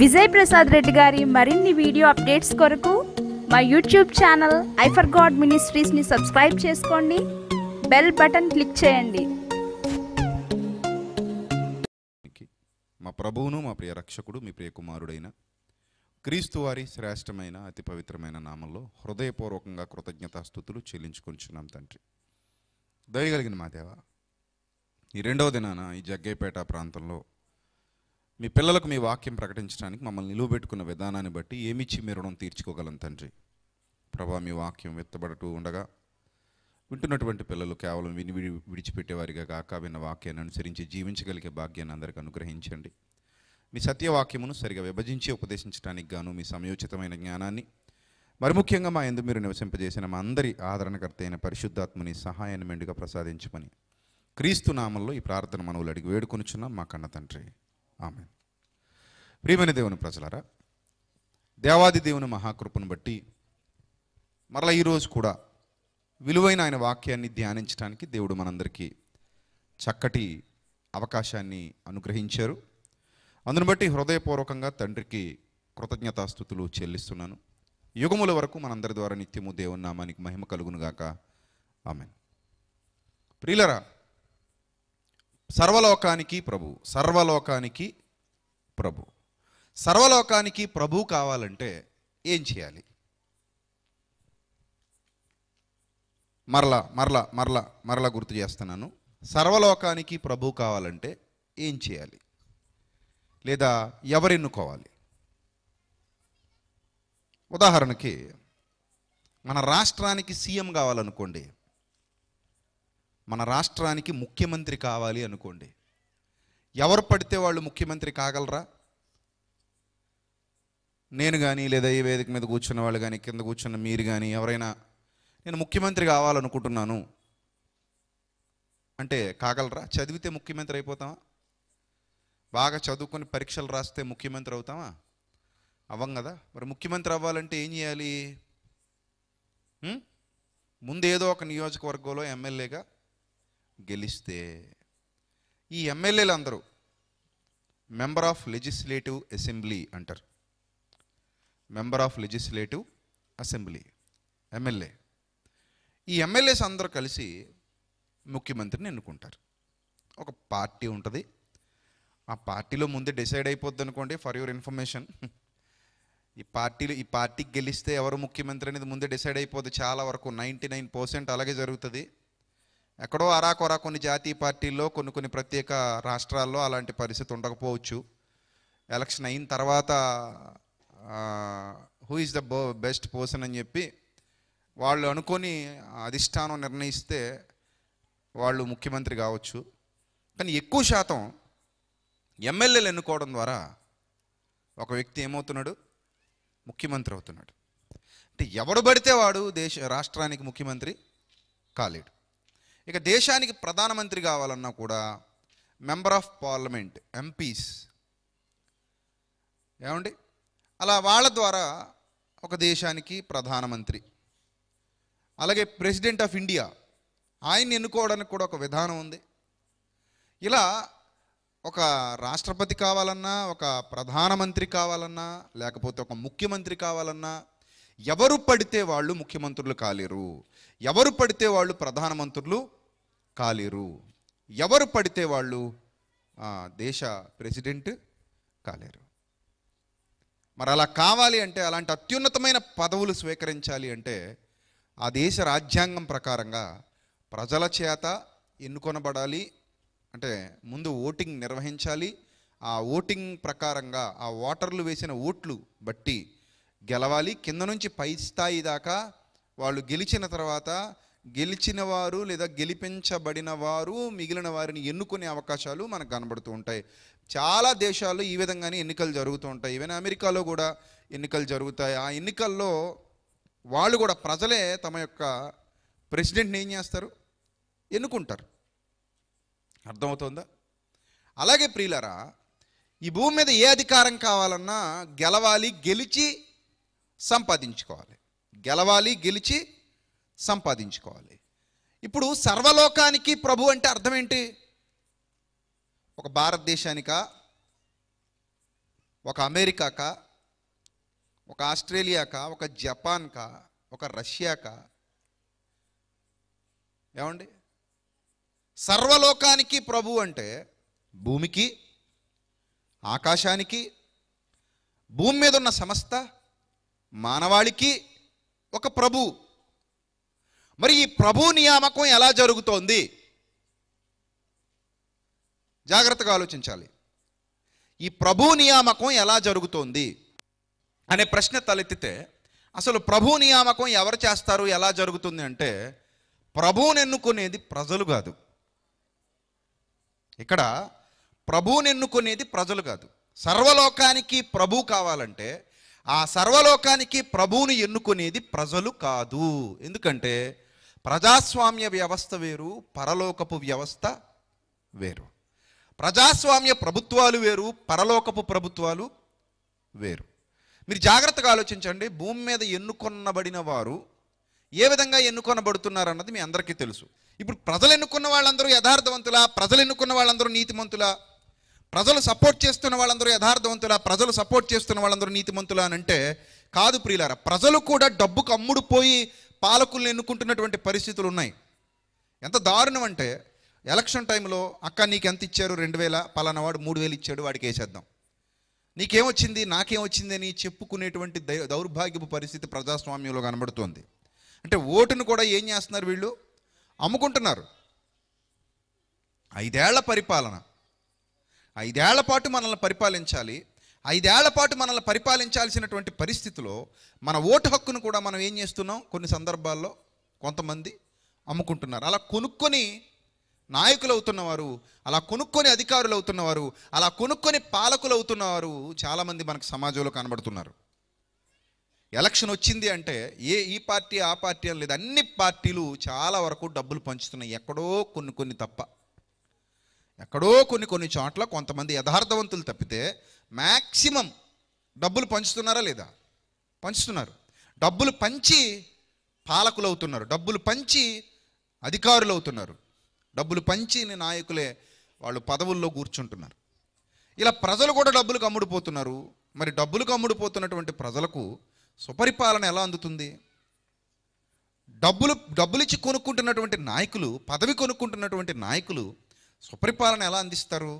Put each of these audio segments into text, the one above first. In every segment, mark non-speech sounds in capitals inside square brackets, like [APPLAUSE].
విజయ్ ప్రసాద్ రెడ్డి గారి మరిన్ని video updates కొరకు మా యూట్యూబ్ ఛానల్ ఐఫర్ గాడ్ మినిస్ట్రీస్ని సబ్స్క్రైబ్ చేసుకోండి బెల్ బటన్ క్లిక్ చేయండి మా ప్రభువును మా ప్రియ రక్షకుడు మీ ప్రియ కుమారుడైన క్రీస్తువారి శ్రేష్టమైన అతి పవిత్రమైన నామంలో హృదయపూర్వకంగా కృతజ్ఞతాస్థుతులు చెల్లించుకొంచున్నాం తండ్రి దయగలిగిన మా దేవ ఈ రెండవ దినాన ఈ జగ్గైపేట ప్రాంతంలో మీ పిల్లలకు మీ వాక్యం ప్రకటించడానికి మమ్మల్ని నిలువబెట్టుకున్న విధానాన్ని బట్టి ఏమిచ్చి మీ రుణం తీర్చుకోగలం తండ్రి ప్రభా మీ వాక్యం వెత్తబడుతూ ఉండగా వింటున్నటువంటి పిల్లలు కేవలం విని విడి విడిచిపెట్టేవారిగా కాక విన్న వాక్యాన్ని అనుసరించి జీవించగలిగే భాగ్యాన్ని అందరికీ అనుగ్రహించండి మీ సత్యవాక్యమును సరిగా విభజించి ఉపదేశించడానికి గాను మీ సమయోచితమైన జ్ఞానాన్ని మరి ముఖ్యంగా మా ఎందు మీరు నివసింపజేసిన మా అందరి ఆదరణకర్త అయిన పరిశుద్ధాత్మని సహాయాన్ని మెండుగా ప్రసాదించమని క్రీస్తు నామంలో ఈ ప్రార్థన మనవులు అడిగి వేడుకొనిచున్నాం మా కన్న తండ్రి ఆమె ప్రియమైన దేవుని ప్రజలారా దేవాది దేవుని మహాకృపను బట్టి మరలా ఈరోజు కూడా విలువైన ఆయన వాక్యాన్ని ధ్యానించడానికి దేవుడు మనందరికీ చక్కటి అవకాశాన్ని అనుగ్రహించారు అందును బట్టి హృదయపూర్వకంగా తండ్రికి కృతజ్ఞతాస్థుతులు చెల్లిస్తున్నాను యుగముల వరకు మనందరి ద్వారా నిత్యము దేవుని నామానికి మహిమ కలుగునుగాక ఆమె ప్రియులరా సర్వలోకానికి ప్రభు సర్వలోకానికి ప్రభు సర్వలోకానికి ప్రభు కావాలంటే ఏం చేయాలి మరలా మరలా మరలా మరలా గుర్తు చేస్తున్నాను సర్వలోకానికి ప్రభు కావాలంటే ఏం చేయాలి లేదా ఎవరెన్నుకోవాలి ఉదాహరణకి మన రాష్ట్రానికి సీఎం కావాలనుకోండి మన రాష్ట్రానికి ముఖ్యమంత్రి కావాలి అనుకోండి ఎవరు పడితే వాళ్ళు ముఖ్యమంత్రి కాగలరా నేను కానీ లేదా ఈ వేదిక మీద కూర్చున్న వాళ్ళు కానీ కింద కూర్చున్న మీరు కానీ ఎవరైనా నేను ముఖ్యమంత్రి కావాలనుకుంటున్నాను అంటే కాగలరా చదివితే ముఖ్యమంత్రి అయిపోతామా బాగా చదువుకొని పరీక్షలు రాస్తే ముఖ్యమంత్రి అవుతామా అవ్వం కదా మరి ముఖ్యమంత్రి అవ్వాలంటే ఏం చేయాలి ముందు ఏదో ఒక నియోజకవర్గంలో ఎమ్మెల్యేగా గెలిస్తే ఈ ఎమ్మెల్యేలు అందరూ మెంబర్ ఆఫ్ లెజిస్లేటివ్ అసెంబ్లీ అంటారు member of legislative assembly MLA ఈ ఎమ్మెల్యేస్ అందరూ కలిసి ముఖ్యమంత్రిని ఎన్నుకుంటారు ఒక పార్టీ ఉంటుంది ఆ పార్టీలో ముందే డిసైడ్ అయిపోద్ది అనుకోండి ఫర్ యువర్ ఇన్ఫర్మేషన్ ఈ పార్టీలు ఈ పార్టీకి గెలిస్తే ఎవరు ముఖ్యమంత్రి అనేది ముందే డిసైడ్ అయిపోద్ది చాలా వరకు నైంటీ నైన్ పర్సెంట్ అలాగే జరుగుతుంది ఎక్కడో అరాకొరా కొన్ని జాతీయ పార్టీల్లో కొన్ని కొన్ని ప్రత్యేక రాష్ట్రాల్లో అలాంటి పరిస్థితి ఉండకపోవచ్చు ఎలక్షన్ అయిన తర్వాత who is the best person అని చెప్పి వాళ్ళు అనుకొని అధిష్టానం నిర్ణయిస్తే వాళ్ళు ముఖ్యమంత్రి కావచ్చు కానీ ఎక్కువ శాతం ఎమ్మెల్యేలు ఎన్నుకోవడం ద్వారా ఒక వ్యక్తి ఏమవుతున్నాడు ముఖ్యమంత్రి అవుతున్నాడు అంటే ఎవడు పడితే వాడు దేశ రాష్ట్రానికి ముఖ్యమంత్రి కాలేడు ఇక దేశానికి ప్రధానమంత్రి కావాలన్నా కూడా మెంబర్ ఆఫ్ పార్లమెంట్ ఎంపీస్ ఏమండి అలా వాళ్ళ ద్వారా ఒక దేశానికి ప్రధానమంత్రి అలాగే ప్రెసిడెంట్ ఆఫ్ ఇండియా ఆయన్ని ఎన్నుకోవడానికి కూడా ఒక విధానం ఉంది ఇలా ఒక రాష్ట్రపతి కావాలన్నా ఒక ప్రధానమంత్రి కావాలన్నా లేకపోతే ఒక ముఖ్యమంత్రి కావాలన్నా ఎవరు పడితే వాళ్ళు ముఖ్యమంత్రులు కాలేరు ఎవరు పడితే వాళ్ళు ప్రధానమంత్రులు కాలేరు ఎవరు పడితే వాళ్ళు దేశ ప్రెసిడెంట్ కాలేరు మరి అలా కావాలి అంటే అలాంటి అత్యున్నతమైన పదవులు స్వీకరించాలి అంటే ఆ దేశ రాజ్యాంగం ప్రకారంగా ప్రజల చేత ఎన్నుకొనబడాలి అంటే ముందు ఓటింగ్ నిర్వహించాలి ఆ ఓటింగ్ ప్రకారంగా ఆ ఓటర్లు వేసిన ఓట్లు బట్టి గెలవాలి కింద నుంచి పై స్థాయి దాకా వాళ్ళు గెలిచిన తర్వాత గెలిచిన వారు లేదా గెలిపించబడిన వారు మిగిలిన వారిని ఎన్నుకునే అవకాశాలు మనకు కనబడుతూ ఉంటాయి చాలా దేశాల్లో ఈ విధంగానే ఎన్నికలు జరుగుతూ ఉంటాయి ఈవెన్ అమెరికాలో కూడా ఎన్నికలు జరుగుతాయి ఆ ఎన్నికల్లో వాళ్ళు కూడా ప్రజలే తమ యొక్క ప్రెసిడెంట్ని ఏం చేస్తారు ఎన్నుకుంటారు అర్థమవుతుందా అలాగే ప్రియులరా ఈ భూమి మీద ఏ అధికారం కావాలన్నా గెలవాలి గెలిచి సంపాదించుకోవాలి గెలవాలి గెలిచి సంపాదించుకోవాలి ఇప్పుడు సర్వలోకానికి ప్రభు అంటే అర్థం ఏంటి ఒక భారతదేశానిక ఒక అమెరికాక ఒక ఆస్ట్రేలియాక ఒక జపాన్క ఒక రష్యాక ఏమండి సర్వలోకానికి ప్రభు అంటే భూమికి ఆకాశానికి భూమి మీద ఉన్న సమస్త మానవాళికి ఒక ప్రభు మరి ఈ ప్రభు నియామకం ఎలా జరుగుతోంది జాగ్రత్తగా ఆలోచించాలి ఈ ప్రభు నియామకం ఎలా జరుగుతోంది అనే ప్రశ్న తలెత్తితే అసలు ప్రభు నియామకం ఎవరు చేస్తారు ఎలా జరుగుతుంది అంటే ప్రభువుని ఎన్నుకునేది ప్రజలు కాదు ఇక్కడ ప్రభువుని ఎన్నుకునేది ప్రజలు కాదు సర్వలోకానికి ప్రభు కావాలంటే ఆ సర్వలోకానికి ప్రభువుని ఎన్నుకునేది ప్రజలు కాదు ఎందుకంటే ప్రజాస్వామ్య వ్యవస్థ వేరు పరలోకపు వ్యవస్థ వేరు ప్రజాస్వామ్య ప్రభుత్వాలు వేరు పరలోకపు ప్రభుత్వాలు వేరు మీరు జాగ్రత్తగా ఆలోచించండి భూమి మీద ఎన్నుకొనబడిన వారు ఏ విధంగా ఎన్నుకొనబడుతున్నారు అన్నది మీ అందరికీ తెలుసు ఇప్పుడు ప్రజలు ఎన్నుకున్న వాళ్ళందరూ యథార్థవంతులా ప్రజలు ఎన్నుకున్న వాళ్ళందరూ నీతిమంతులా ప్రజలు సపోర్ట్ చేస్తున్న వాళ్ళందరూ యథార్థవంతులా ప్రజలు సపోర్ట్ చేస్తున్న వాళ్ళందరూ నీతిమంతులా అని అంటే కాదు ప్రియులారా ప్రజలు కూడా డబ్బుకు అమ్ముడు పోయి పాలకులను ఎన్నుకుంటున్నటువంటి పరిస్థితులు ఉన్నాయి ఎంత దారుణం అంటే ఎలక్షన్ టైంలో అక్క నీకు ఎంత ఇచ్చారు రెండు వేల పలానా వాడు మూడు వేలు ఇచ్చాడు వాడికి వేసేద్దాం నీకేమొచ్చింది నాకేమొచ్చింది అని చెప్పుకునేటువంటి దౌర్భాగ్యపు పరిస్థితి ప్రజాస్వామ్యంలో కనబడుతోంది అంటే ఓటును కూడా ఏం చేస్తున్నారు వీళ్ళు అమ్ముకుంటున్నారు ఐదేళ్ల పరిపాలన ఐదేళ్ల పాటు మనల్ని పరిపాలించాలి ఐదేళ్ల పాటు మనల్ని పరిపాలించాల్సినటువంటి పరిస్థితిలో మన ఓటు హక్కును కూడా మనం ఏం చేస్తున్నాం కొన్ని సందర్భాల్లో కొంతమంది అమ్ముకుంటున్నారు అలా కొనుక్కొని నాయకులు అవుతున్నవారు అలా కొనుక్కొని అధికారులు అవుతున్నవారు అలా కొనుక్కొని పాలకులు అవుతున్నవారు చాలామంది మనకు సమాజంలో కనబడుతున్నారు ఎలక్షన్ వచ్చింది అంటే ఏ ఈ పార్టీ ఆ పార్టీ అని లేదు అన్ని పార్టీలు చాలా వరకు డబ్బులు పంచుతున్నాయి ఎక్కడో కొన్ని కొన్ని తప్ప ఎక్కడో కొన్ని కొన్ని చోట్ల కొంతమంది యథార్థవంతులు తప్పితే మ్యాక్సిమం డబ్బులు పంచుతున్నారా లేదా పంచుతున్నారు డబ్బులు పంచి పాలకులు అవుతున్నారు డబ్బులు పంచి అధికారులు అవుతున్నారు డబ్బులు పంచిన నాయకులే వాళ్ళు పదవుల్లో కూర్చుంటున్నారు ఇలా ప్రజలు కూడా డబ్బులు అమ్ముడుపోతున్నారు మరి డబ్బులకు అమ్ముడుపోతున్నటువంటి ప్రజలకు సుపరిపాలన ఎలా అందుతుంది డబ్బులు డబ్బులిచ్చి కొనుక్కుంటున్నటువంటి నాయకులు పదవి కొనుక్కుంటున్నటువంటి నాయకులు సుపరిపాలన ఎలా అందిస్తారు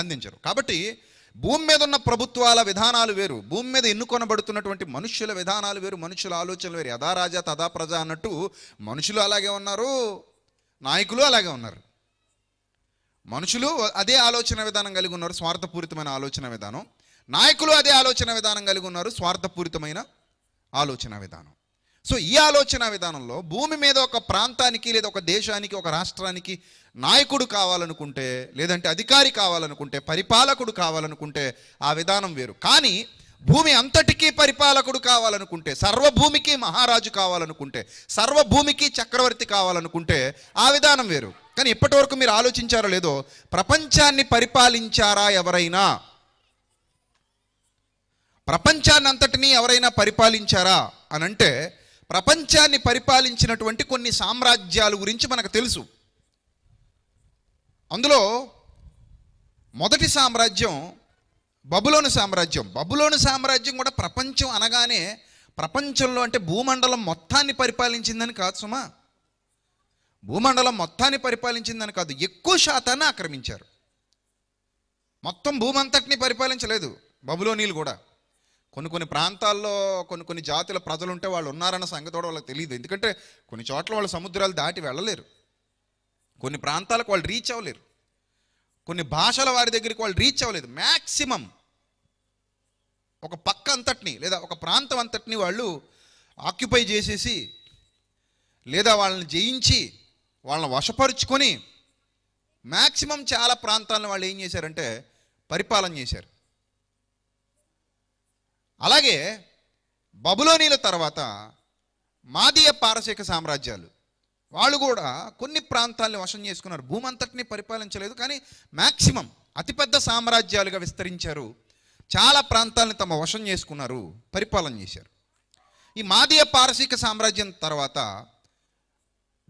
అందించరు కాబట్టి భూమి మీద ఉన్న ప్రభుత్వాల విధానాలు వేరు భూమి మీద ఎన్నుకొనబడుతున్నటువంటి మనుషుల విధానాలు వేరు మనుషుల ఆలోచనలు వేరు యథా రాజా తదా ప్రజ అన్నట్టు మనుషులు అలాగే ఉన్నారు నాయకులు అలాగే ఉన్నారు మనుషులు అదే ఆలోచన విధానం కలిగి ఉన్నారు స్వార్థపూరితమైన ఆలోచన విధానం నాయకులు అదే ఆలోచన విధానం కలిగి ఉన్నారు స్వార్థపూరితమైన ఆలోచన విధానం సో ఈ ఆలోచన విధానంలో భూమి మీద ఒక ప్రాంతానికి లేదా ఒక దేశానికి ఒక రాష్ట్రానికి నాయకుడు కావాలనుకుంటే లేదంటే అధికారి కావాలనుకుంటే పరిపాలకుడు కావాలనుకుంటే ఆ విధానం వేరు కానీ భూమి అంతటికీ పరిపాలకుడు కావాలనుకుంటే సర్వభూమికి మహారాజు కావాలనుకుంటే సర్వభూమికి చక్రవర్తి కావాలనుకుంటే ఆ విధానం వేరు కానీ ఇప్పటి వరకు మీరు ఆలోచించారో లేదో ప్రపంచాన్ని పరిపాలించారా ఎవరైనా ప్రపంచాన్ని అంతటినీ ఎవరైనా పరిపాలించారా అని అంటే ప్రపంచాన్ని పరిపాలించినటువంటి కొన్ని సామ్రాజ్యాల గురించి మనకు తెలుసు అందులో మొదటి సామ్రాజ్యం బబులోని సామ్రాజ్యం బబులోని సామ్రాజ్యం కూడా ప్రపంచం అనగానే ప్రపంచంలో అంటే భూమండలం మొత్తాన్ని పరిపాలించిందని కాదు సుమా భూమండలం మొత్తాన్ని పరిపాలించిందని కాదు ఎక్కువ శాతాన్ని ఆక్రమించారు మొత్తం భూమంతటిని పరిపాలించలేదు బబులోనీలు కూడా కొన్ని కొన్ని ప్రాంతాల్లో కొన్ని కొన్ని జాతుల ప్రజలు ఉంటే వాళ్ళు ఉన్నారన్న సంగతి కూడా వాళ్ళకి తెలియదు ఎందుకంటే కొన్ని చోట్ల వాళ్ళు సముద్రాలు దాటి వెళ్ళలేరు కొన్ని ప్రాంతాలకు వాళ్ళు రీచ్ అవ్వలేరు కొన్ని భాషల వారి దగ్గరికి వాళ్ళు రీచ్ అవ్వలేదు మ్యాక్సిమం ఒక పక్క అంతటిని లేదా ఒక ప్రాంతం అంతటిని వాళ్ళు ఆక్యుపై చేసేసి లేదా వాళ్ళని జయించి వాళ్ళని వశపరుచుకొని మ్యాక్సిమం చాలా ప్రాంతాలను వాళ్ళు ఏం చేశారంటే పరిపాలన చేశారు అలాగే బబులోనీల తర్వాత మాదీయ పారసీక సామ్రాజ్యాలు వాళ్ళు కూడా కొన్ని ప్రాంతాలను వశం చేసుకున్నారు భూమంతటిని పరిపాలించలేదు కానీ మ్యాక్సిమం అతిపెద్ద సామ్రాజ్యాలుగా విస్తరించారు చాలా ప్రాంతాలను తమ వశం చేసుకున్నారు పరిపాలన చేశారు ఈ మాదీయ పారసీక సామ్రాజ్యం తర్వాత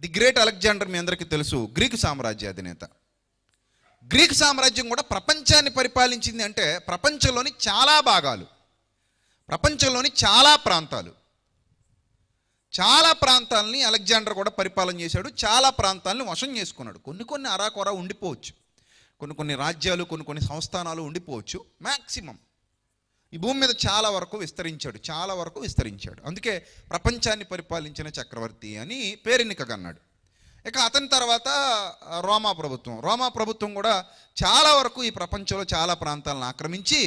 ది గ్రేట్ అలెగ్జాండర్ మీ అందరికీ తెలుసు గ్రీకు సామ్రాజ్య అధినేత గ్రీకు సామ్రాజ్యం కూడా ప్రపంచాన్ని పరిపాలించింది అంటే ప్రపంచంలోని చాలా భాగాలు ప్రపంచంలోని చాలా ప్రాంతాలు చాలా ప్రాంతాలని అలెగ్జాండర్ కూడా పరిపాలన చేశాడు చాలా ప్రాంతాలను వశం చేసుకున్నాడు కొన్ని కొన్ని అరాకొర ఉండిపోవచ్చు కొన్ని కొన్ని రాజ్యాలు కొన్ని కొన్ని సంస్థానాలు ఉండిపోవచ్చు మ్యాక్సిమం ఈ భూమి మీద చాలా వరకు విస్తరించాడు చాలా వరకు విస్తరించాడు అందుకే ప్రపంచాన్ని పరిపాలించిన చక్రవర్తి అని పేరెన్నికగన్నాడు ఇక అతని తర్వాత రోమా ప్రభుత్వం రోమా ప్రభుత్వం కూడా చాలా వరకు ఈ ప్రపంచంలో చాలా ప్రాంతాలను ఆక్రమించి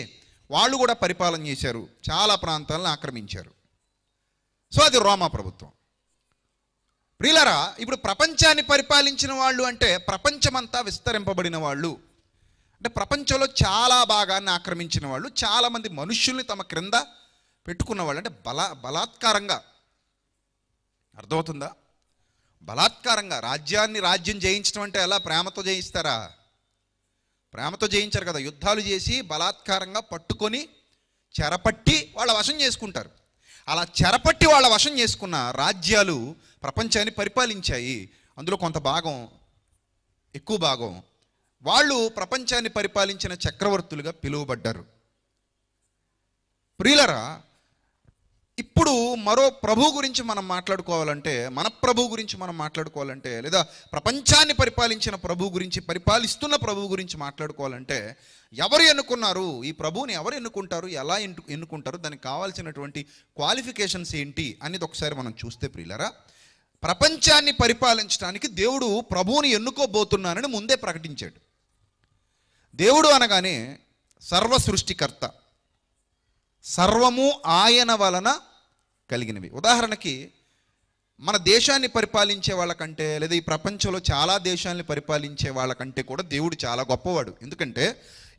వాళ్ళు కూడా పరిపాలన చేశారు చాలా ప్రాంతాలను ఆక్రమించారు సో అది రోమా ప్రభుత్వం ప్రియులరా ఇప్పుడు ప్రపంచాన్ని పరిపాలించిన వాళ్ళు అంటే ప్రపంచమంతా విస్తరింపబడిన వాళ్ళు అంటే ప్రపంచంలో చాలా భాగాన్ని ఆక్రమించిన వాళ్ళు చాలామంది మనుష్యుల్ని తమ క్రింద పెట్టుకున్న వాళ్ళు అంటే బల బలాత్కారంగా అర్థమవుతుందా బలాత్కారంగా రాజ్యాన్ని రాజ్యం జయించడం అంటే ఎలా ప్రేమతో జయిస్తారా ప్రేమతో జయించారు కదా యుద్ధాలు చేసి బలాత్కారంగా పట్టుకొని చెరపట్టి వాళ్ళ వశం చేసుకుంటారు అలా చెరపట్టి వాళ్ళ వశం చేసుకున్న రాజ్యాలు ప్రపంచాన్ని పరిపాలించాయి అందులో కొంత భాగం ఎక్కువ భాగం వాళ్ళు ప్రపంచాన్ని పరిపాలించిన చక్రవర్తులుగా పిలువబడ్డారు ప్రియులరా ఇప్పుడు మరో ప్రభు గురించి మనం మాట్లాడుకోవాలంటే మన ప్రభు గురించి మనం మాట్లాడుకోవాలంటే లేదా ప్రపంచాన్ని పరిపాలించిన ప్రభు గురించి పరిపాలిస్తున్న ప్రభు గురించి మాట్లాడుకోవాలంటే ఎవరు ఎన్నుకున్నారు ఈ ప్రభువుని ఎవరు ఎన్నుకుంటారు ఎలా ఎన్నుకుంటారు దానికి కావాల్సినటువంటి క్వాలిఫికేషన్స్ ఏంటి అనేది ఒకసారి మనం చూస్తే ప్రియులరా ప్రపంచాన్ని పరిపాలించడానికి దేవుడు ప్రభువుని ఎన్నుకోబోతున్నానని ముందే ప్రకటించాడు దేవుడు అనగానే సర్వ సృష్టికర్త సర్వము ఆయన వలన కలిగినవి ఉదాహరణకి మన దేశాన్ని పరిపాలించే వాళ్ళకంటే లేదా ఈ ప్రపంచంలో చాలా దేశాన్ని పరిపాలించే వాళ్ళకంటే కూడా దేవుడు చాలా గొప్పవాడు ఎందుకంటే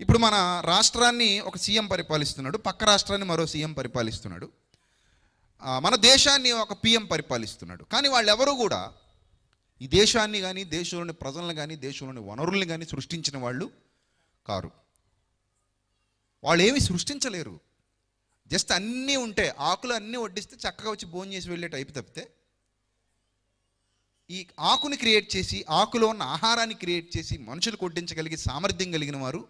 ఇప్పుడు మన రాష్ట్రాన్ని ఒక సీఎం పరిపాలిస్తున్నాడు పక్క రాష్ట్రాన్ని మరో సీఎం పరిపాలిస్తున్నాడు మన దేశాన్ని ఒక పిఎం పరిపాలిస్తున్నాడు కానీ వాళ్ళెవరూ కూడా ఈ దేశాన్ని కానీ దేశంలోని ప్రజలను కానీ దేశంలోని వనరుల్ని కానీ సృష్టించిన వాళ్ళు కారు వాళ్ళు ఏమి సృష్టించలేరు జస్ట్ అన్నీ ఉంటాయి ఆకులు అన్నీ వడ్డిస్తే చక్కగా వచ్చి భోజనం చేసి వెళ్ళే టైపు తప్పితే ఈ ఆకుని క్రియేట్ చేసి ఆకులో ఉన్న ఆహారాన్ని క్రియేట్ చేసి మనుషులు కొట్టించగలిగే సామర్థ్యం కలిగిన వారు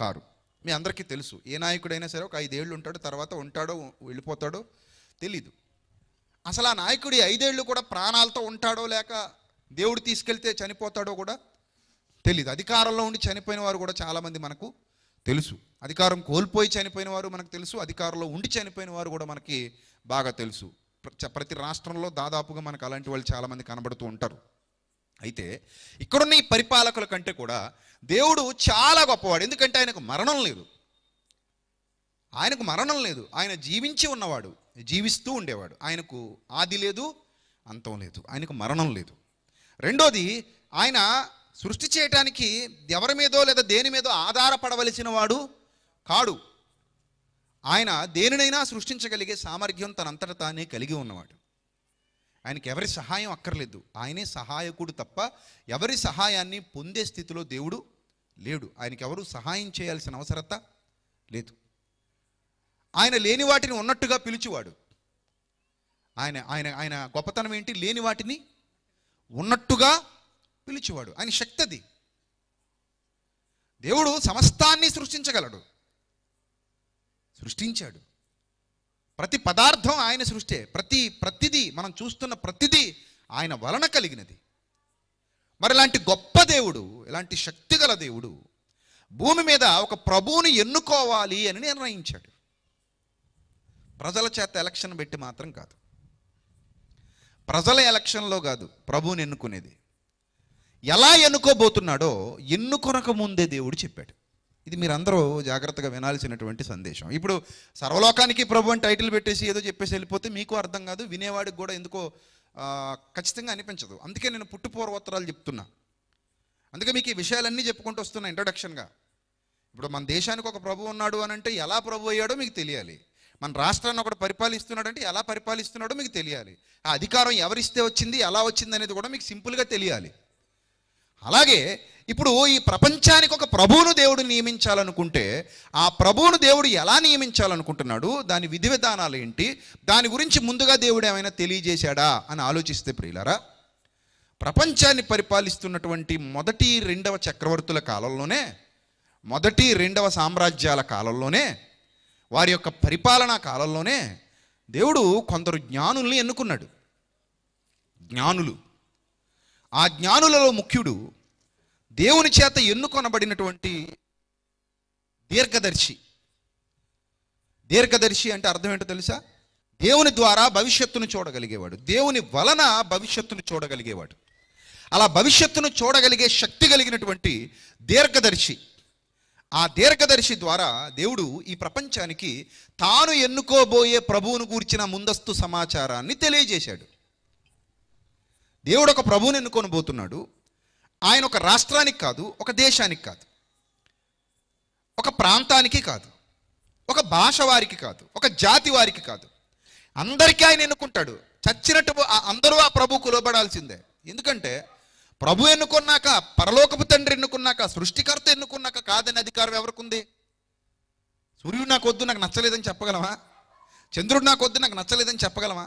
కారు మీ అందరికీ తెలుసు ఏ నాయకుడైనా సరే ఒక ఐదేళ్ళు ఉంటాడు తర్వాత ఉంటాడో వెళ్ళిపోతాడో తెలీదు అసలు ఆ నాయకుడి ఐదేళ్ళు కూడా ప్రాణాలతో ఉంటాడో లేక దేవుడు తీసుకెళ్తే చనిపోతాడో కూడా తెలీదు అధికారంలో ఉండి చనిపోయిన వారు కూడా చాలామంది మనకు తెలుసు అధికారం కోల్పోయి చనిపోయిన వారు మనకు తెలుసు అధికారంలో ఉండి చనిపోయిన వారు కూడా మనకి బాగా తెలుసు ప్రతి రాష్ట్రంలో దాదాపుగా మనకు అలాంటి వాళ్ళు చాలామంది కనబడుతూ ఉంటారు అయితే ఇక్కడున్న ఈ పరిపాలకుల కంటే కూడా దేవుడు చాలా గొప్పవాడు ఎందుకంటే ఆయనకు మరణం లేదు ఆయనకు మరణం లేదు ఆయన జీవించి ఉన్నవాడు జీవిస్తూ ఉండేవాడు ఆయనకు ఆది లేదు అంతం లేదు ఆయనకు మరణం లేదు రెండోది ఆయన సృష్టి చేయటానికి ఎవరి మీదో లేదా దేని మీదో ఆధారపడవలసిన వాడు కాడు ఆయన దేనినైనా సృష్టించగలిగే సామర్థ్యం తనంతట తానే కలిగి ఉన్నవాడు ఆయనకి ఎవరి సహాయం అక్కర్లేదు ఆయనే సహాయకుడు తప్ప ఎవరి సహాయాన్ని పొందే స్థితిలో దేవుడు లేడు ఆయనకి ఎవరు సహాయం చేయాల్సిన అవసరత లేదు ఆయన లేని వాటిని ఉన్నట్టుగా పిలిచివాడు ఆయన ఆయన ఆయన గొప్పతనం ఏంటి లేని వాటిని ఉన్నట్టుగా పిలిచేవాడు ఆయన శక్తి అది దేవుడు సమస్తాన్ని సృష్టించగలడు సృష్టించాడు ప్రతి పదార్థం ఆయన సృష్టే ప్రతి ప్రతిదీ మనం చూస్తున్న ప్రతిదీ ఆయన వలన కలిగినది మరి ఇలాంటి గొప్ప దేవుడు ఇలాంటి శక్తిగల దేవుడు భూమి మీద ఒక ప్రభువుని ఎన్నుకోవాలి అని నిర్ణయించాడు ప్రజల చేత ఎలక్షన్ పెట్టి మాత్రం కాదు ప్రజల ఎలక్షన్లో కాదు ప్రభువుని ఎన్నుకునేది ఎలా ఎన్నుకోబోతున్నాడో ఎన్నుకొనక ముందే దేవుడు చెప్పాడు ఇది మీరందరూ జాగ్రత్తగా వినాల్సినటువంటి సందేశం ఇప్పుడు సర్వలోకానికి ప్రభు అని టైటిల్ పెట్టేసి ఏదో చెప్పేసి వెళ్ళిపోతే మీకు అర్థం కాదు వినేవాడికి కూడా ఎందుకో ఖచ్చితంగా అనిపించదు అందుకే నేను పుట్టుపూర్వోత్తరాలు చెప్తున్నా అందుకే మీకు ఈ విషయాలన్నీ చెప్పుకుంటూ వస్తున్నా ఇంట్రొడక్షన్గా ఇప్పుడు మన దేశానికి ఒక ప్రభు ఉన్నాడు అని అంటే ఎలా ప్రభు అయ్యాడో మీకు తెలియాలి మన రాష్ట్రాన్ని ఒకటి పరిపాలిస్తున్నాడు అంటే ఎలా పరిపాలిస్తున్నాడో మీకు తెలియాలి ఆ అధికారం ఎవరిస్తే వచ్చింది ఎలా వచ్చింది అనేది కూడా మీకు సింపుల్గా తెలియాలి అలాగే ఇప్పుడు ఈ ప్రపంచానికి ఒక ప్రభువును దేవుడు నియమించాలనుకుంటే ఆ ప్రభువును దేవుడు ఎలా నియమించాలనుకుంటున్నాడు దాని విధి విధానాలు ఏంటి దాని గురించి ముందుగా దేవుడు ఏమైనా తెలియజేశాడా అని ఆలోచిస్తే ప్రియులరా ప్రపంచాన్ని పరిపాలిస్తున్నటువంటి మొదటి రెండవ చక్రవర్తుల కాలంలోనే మొదటి రెండవ సామ్రాజ్యాల కాలంలోనే వారి యొక్క పరిపాలనా కాలంలోనే దేవుడు కొందరు జ్ఞానుల్ని ఎన్నుకున్నాడు జ్ఞానులు ఆ జ్ఞానులలో ముఖ్యుడు దేవుని చేత ఎన్నుకొనబడినటువంటి దీర్ఘదర్శి దీర్ఘదర్శి అంటే అర్థం ఏంటో తెలుసా దేవుని ద్వారా భవిష్యత్తును చూడగలిగేవాడు దేవుని వలన భవిష్యత్తును చూడగలిగేవాడు అలా భవిష్యత్తును చూడగలిగే శక్తి కలిగినటువంటి దీర్ఘదర్శి ఆ దీర్ఘదర్శి ద్వారా దేవుడు ఈ ప్రపంచానికి తాను ఎన్నుకోబోయే ప్రభువును కూర్చిన ముందస్తు సమాచారాన్ని తెలియజేశాడు దేవుడు ఒక ప్రభువుని ఎన్నుకొని పోతున్నాడు ఆయన ఒక రాష్ట్రానికి కాదు ఒక దేశానికి కాదు ఒక ప్రాంతానికి కాదు ఒక భాష వారికి కాదు ఒక జాతి వారికి కాదు అందరికీ ఆయన ఎన్నుకుంటాడు చచ్చినట్టు అందరూ ఆ ప్రభుకు లోబడాల్సిందే ఎందుకంటే ప్రభు ఎన్నుకున్నాక పరలోకపు తండ్రి ఎన్నుకున్నాక సృష్టికర్త ఎన్నుకున్నాక కాదని అధికారం ఎవరికి ఉంది సూర్యుడు నాకు వద్దు నాకు నచ్చలేదని చెప్పగలమా చంద్రుడు నాకు వద్దు నాకు నచ్చలేదని చెప్పగలమా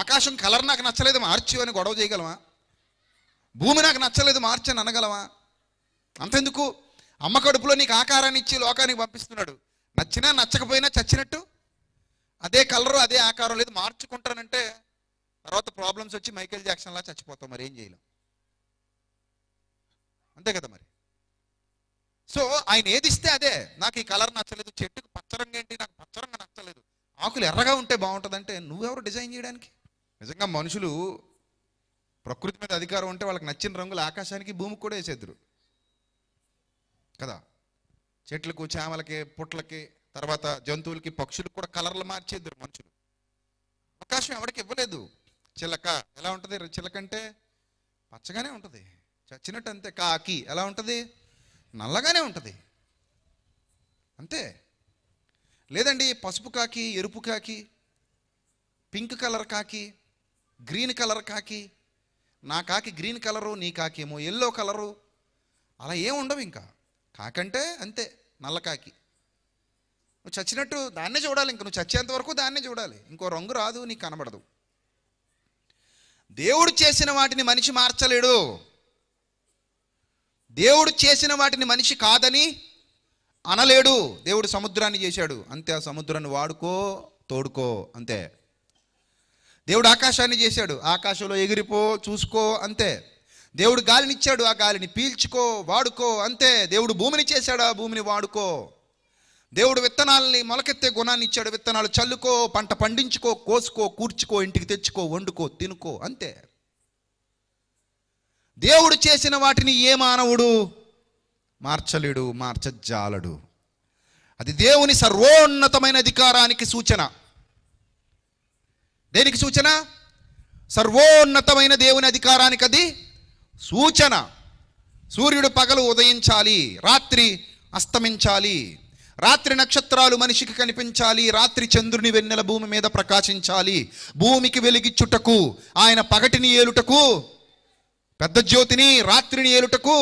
ఆకాశం కలర్ నాకు నచ్చలేదు మార్చి అని గొడవ చేయగలమా భూమి నాకు నచ్చలేదు మార్చని అనగలవా అంతెందుకు అమ్మ కడుపులో నీకు ఆకారాన్ని ఇచ్చి లోకానికి పంపిస్తున్నాడు నచ్చినా నచ్చకపోయినా చచ్చినట్టు అదే కలరు అదే ఆకారం లేదు మార్చుకుంటానంటే తర్వాత ప్రాబ్లమ్స్ వచ్చి మైకేల్ జాక్సన్లా చచ్చిపోతాం మరి ఏం చేయలేం అంతే కదా మరి సో ఆయన ఏదిస్తే అదే నాకు ఈ కలర్ నచ్చలేదు చెట్టుకు పచ్చరంగా ఏంటి నాకు పచ్చరంగా నచ్చలేదు ఆకులు ఎర్రగా ఉంటే బాగుంటుందంటే నువ్వెవరు డిజైన్ చేయడానికి నిజంగా మనుషులు ప్రకృతి మీద అధికారం ఉంటే వాళ్ళకి నచ్చిన రంగులు ఆకాశానికి భూమికి కూడా వేసేద్దరు కదా చెట్లకు చేమలకి పుట్లకి తర్వాత జంతువులకి పక్షులకు కూడా కలర్లు మార్చేద్దరు మనుషులు అవకాశం ఎవరికి ఇవ్వలేదు చిలక ఎలా ఉంటుంది చిలక అంటే పచ్చగానే ఉంటుంది చచ్చినట్టు అంతే కాకి ఎలా ఉంటుంది నల్లగానే ఉంటుంది అంతే లేదండి పసుపు కాకి ఎరుపు కాకి పింక్ కలర్ కాకి గ్రీన్ కలర్ కాకి నా కాకి గ్రీన్ కలరు నీ కాకేమో ఎల్లో కలరు అలా ఏముండవు ఉండవు ఇంకా కాకంటే అంతే నల్ల కాకి నువ్వు చచ్చినట్టు దాన్నే చూడాలి ఇంక నువ్వు చచ్చేంత వరకు దాన్నే చూడాలి ఇంకో రంగు రాదు నీకు కనబడదు దేవుడు చేసిన వాటిని మనిషి మార్చలేడు దేవుడు చేసిన వాటిని మనిషి కాదని అనలేడు దేవుడు సముద్రాన్ని చేశాడు అంతే ఆ సముద్రాన్ని వాడుకో తోడుకో అంతే దేవుడు ఆకాశాన్ని చేశాడు ఆకాశంలో ఎగిరిపో చూసుకో అంతే దేవుడు గాలిని ఇచ్చాడు ఆ గాలిని పీల్చుకో వాడుకో అంతే దేవుడు భూమిని చేశాడు ఆ భూమిని వాడుకో దేవుడు విత్తనాలని మొలకెత్తే గుణాన్ని ఇచ్చాడు విత్తనాలు చల్లుకో పంట పండించుకో కోసుకో కూర్చుకో ఇంటికి తెచ్చుకో వండుకో తినుకో అంతే దేవుడు చేసిన వాటిని ఏ మానవుడు మార్చలేడు మార్చజాలడు అది దేవుని సర్వోన్నతమైన అధికారానికి సూచన దేనికి సూచన సర్వోన్నతమైన దేవుని అధికారానికి అది సూచన సూర్యుడు పగలు ఉదయించాలి రాత్రి అస్తమించాలి రాత్రి నక్షత్రాలు మనిషికి కనిపించాలి రాత్రి చంద్రుని వెన్నెల భూమి మీద ప్రకాశించాలి భూమికి వెలిగిచ్చుటకు ఆయన పగటిని ఏలుటకు పెద్ద జ్యోతిని రాత్రిని ఏలుటకు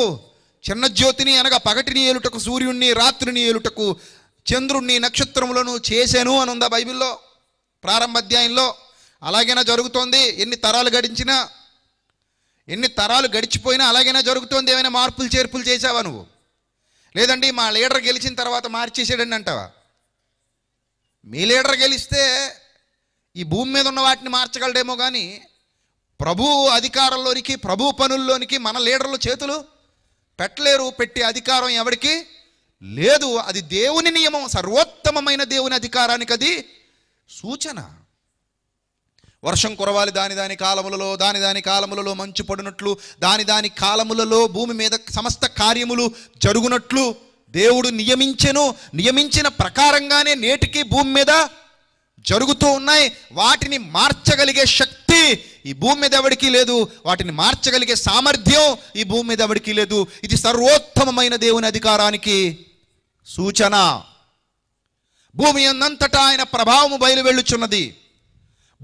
చిన్న జ్యోతిని అనగా పగటిని ఏలుటకు సూర్యుణ్ణి రాత్రిని ఏలుటకు చంద్రుణ్ణి నక్షత్రములను చేశాను అని ఉందా బైబిల్లో ప్రారంభ అధ్యాయంలో అలాగైనా జరుగుతోంది ఎన్ని తరాలు గడిచినా ఎన్ని తరాలు గడిచిపోయినా అలాగైనా జరుగుతోంది ఏమైనా మార్పులు చేర్పులు చేసావా నువ్వు లేదండి మా లీడర్ గెలిచిన తర్వాత మార్చేసాడని అంటావా మీ లీడర్ గెలిస్తే ఈ భూమి మీద ఉన్న వాటిని మార్చగలడేమో కానీ ప్రభు అధికారంలోనికి ప్రభు పనుల్లోనికి మన లీడర్లు చేతులు పెట్టలేరు పెట్టే అధికారం ఎవరికి లేదు అది దేవుని నియమం సర్వోత్తమమైన దేవుని అధికారానికి అది సూచన వర్షం కురవాలి దాని దాని కాలములలో దాని దాని కాలములలో మంచు పడినట్లు దాని దాని కాలములలో భూమి మీద సమస్త కార్యములు జరుగునట్లు దేవుడు నియమించెను నియమించిన ప్రకారంగానే నేటికి భూమి మీద జరుగుతూ ఉన్నాయి వాటిని మార్చగలిగే శక్తి ఈ భూమి మీద ఎవడికి లేదు వాటిని మార్చగలిగే సామర్థ్యం ఈ భూమి మీద ఎవడికి లేదు ఇది సర్వోత్తమమైన దేవుని అధికారానికి సూచన భూమి అన్నంతటా ఆయన ప్రభావము బయలువెళ్ళుచున్నది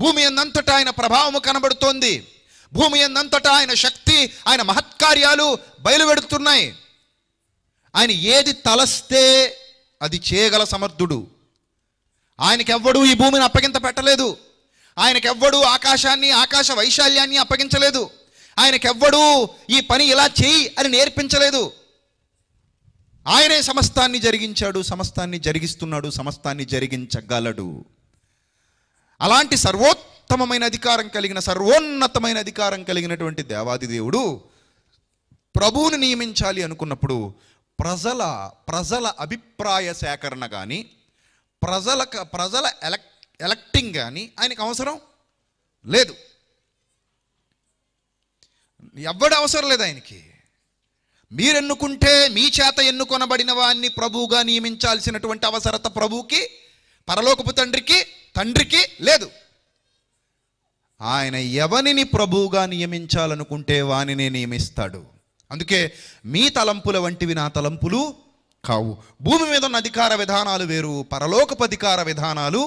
భూమి ఎన్నంతటా ఆయన ప్రభావము కనబడుతోంది భూమి ఎన్నంతటా ఆయన శక్తి ఆయన మహత్కార్యాలు బయలువెడుతున్నాయి ఆయన ఏది తలస్తే అది చేయగల సమర్థుడు ఆయనకెవ్వడు ఈ భూమిని అప్పగింత పెట్టలేదు ఆయనకెవ్వడు ఆకాశాన్ని ఆకాశ వైశాల్యాన్ని అప్పగించలేదు ఆయనకెవ్వడు ఈ పని ఇలా చేయి అని నేర్పించలేదు ఆయనే సమస్తాన్ని జరిగించాడు సమస్తాన్ని జరిగిస్తున్నాడు సమస్తాన్ని జరిగించగలడు అలాంటి సర్వోత్తమమైన అధికారం కలిగిన సర్వోన్నతమైన అధికారం కలిగినటువంటి దేవాది దేవుడు ప్రభువుని నియమించాలి అనుకున్నప్పుడు ప్రజల ప్రజల అభిప్రాయ సేకరణ కానీ ప్రజల ప్రజల ఎలక్ ఎలక్టింగ్ కానీ ఆయనకు అవసరం లేదు ఎవ్వడు అవసరం లేదు ఆయనకి మీరెన్నుకుంటే మీ చేత ఎన్నుకొనబడిన వాడిని ప్రభువుగా నియమించాల్సినటువంటి అవసరత ప్రభువుకి పరలోకపు తండ్రికి తండ్రికి లేదు ఆయన ఎవనిని ప్రభువుగా నియమించాలనుకుంటే వానినే నియమిస్తాడు అందుకే మీ తలంపుల వంటివి నా తలంపులు కావు భూమి మీద ఉన్న అధికార విధానాలు వేరు పరలోకపు అధికార విధానాలు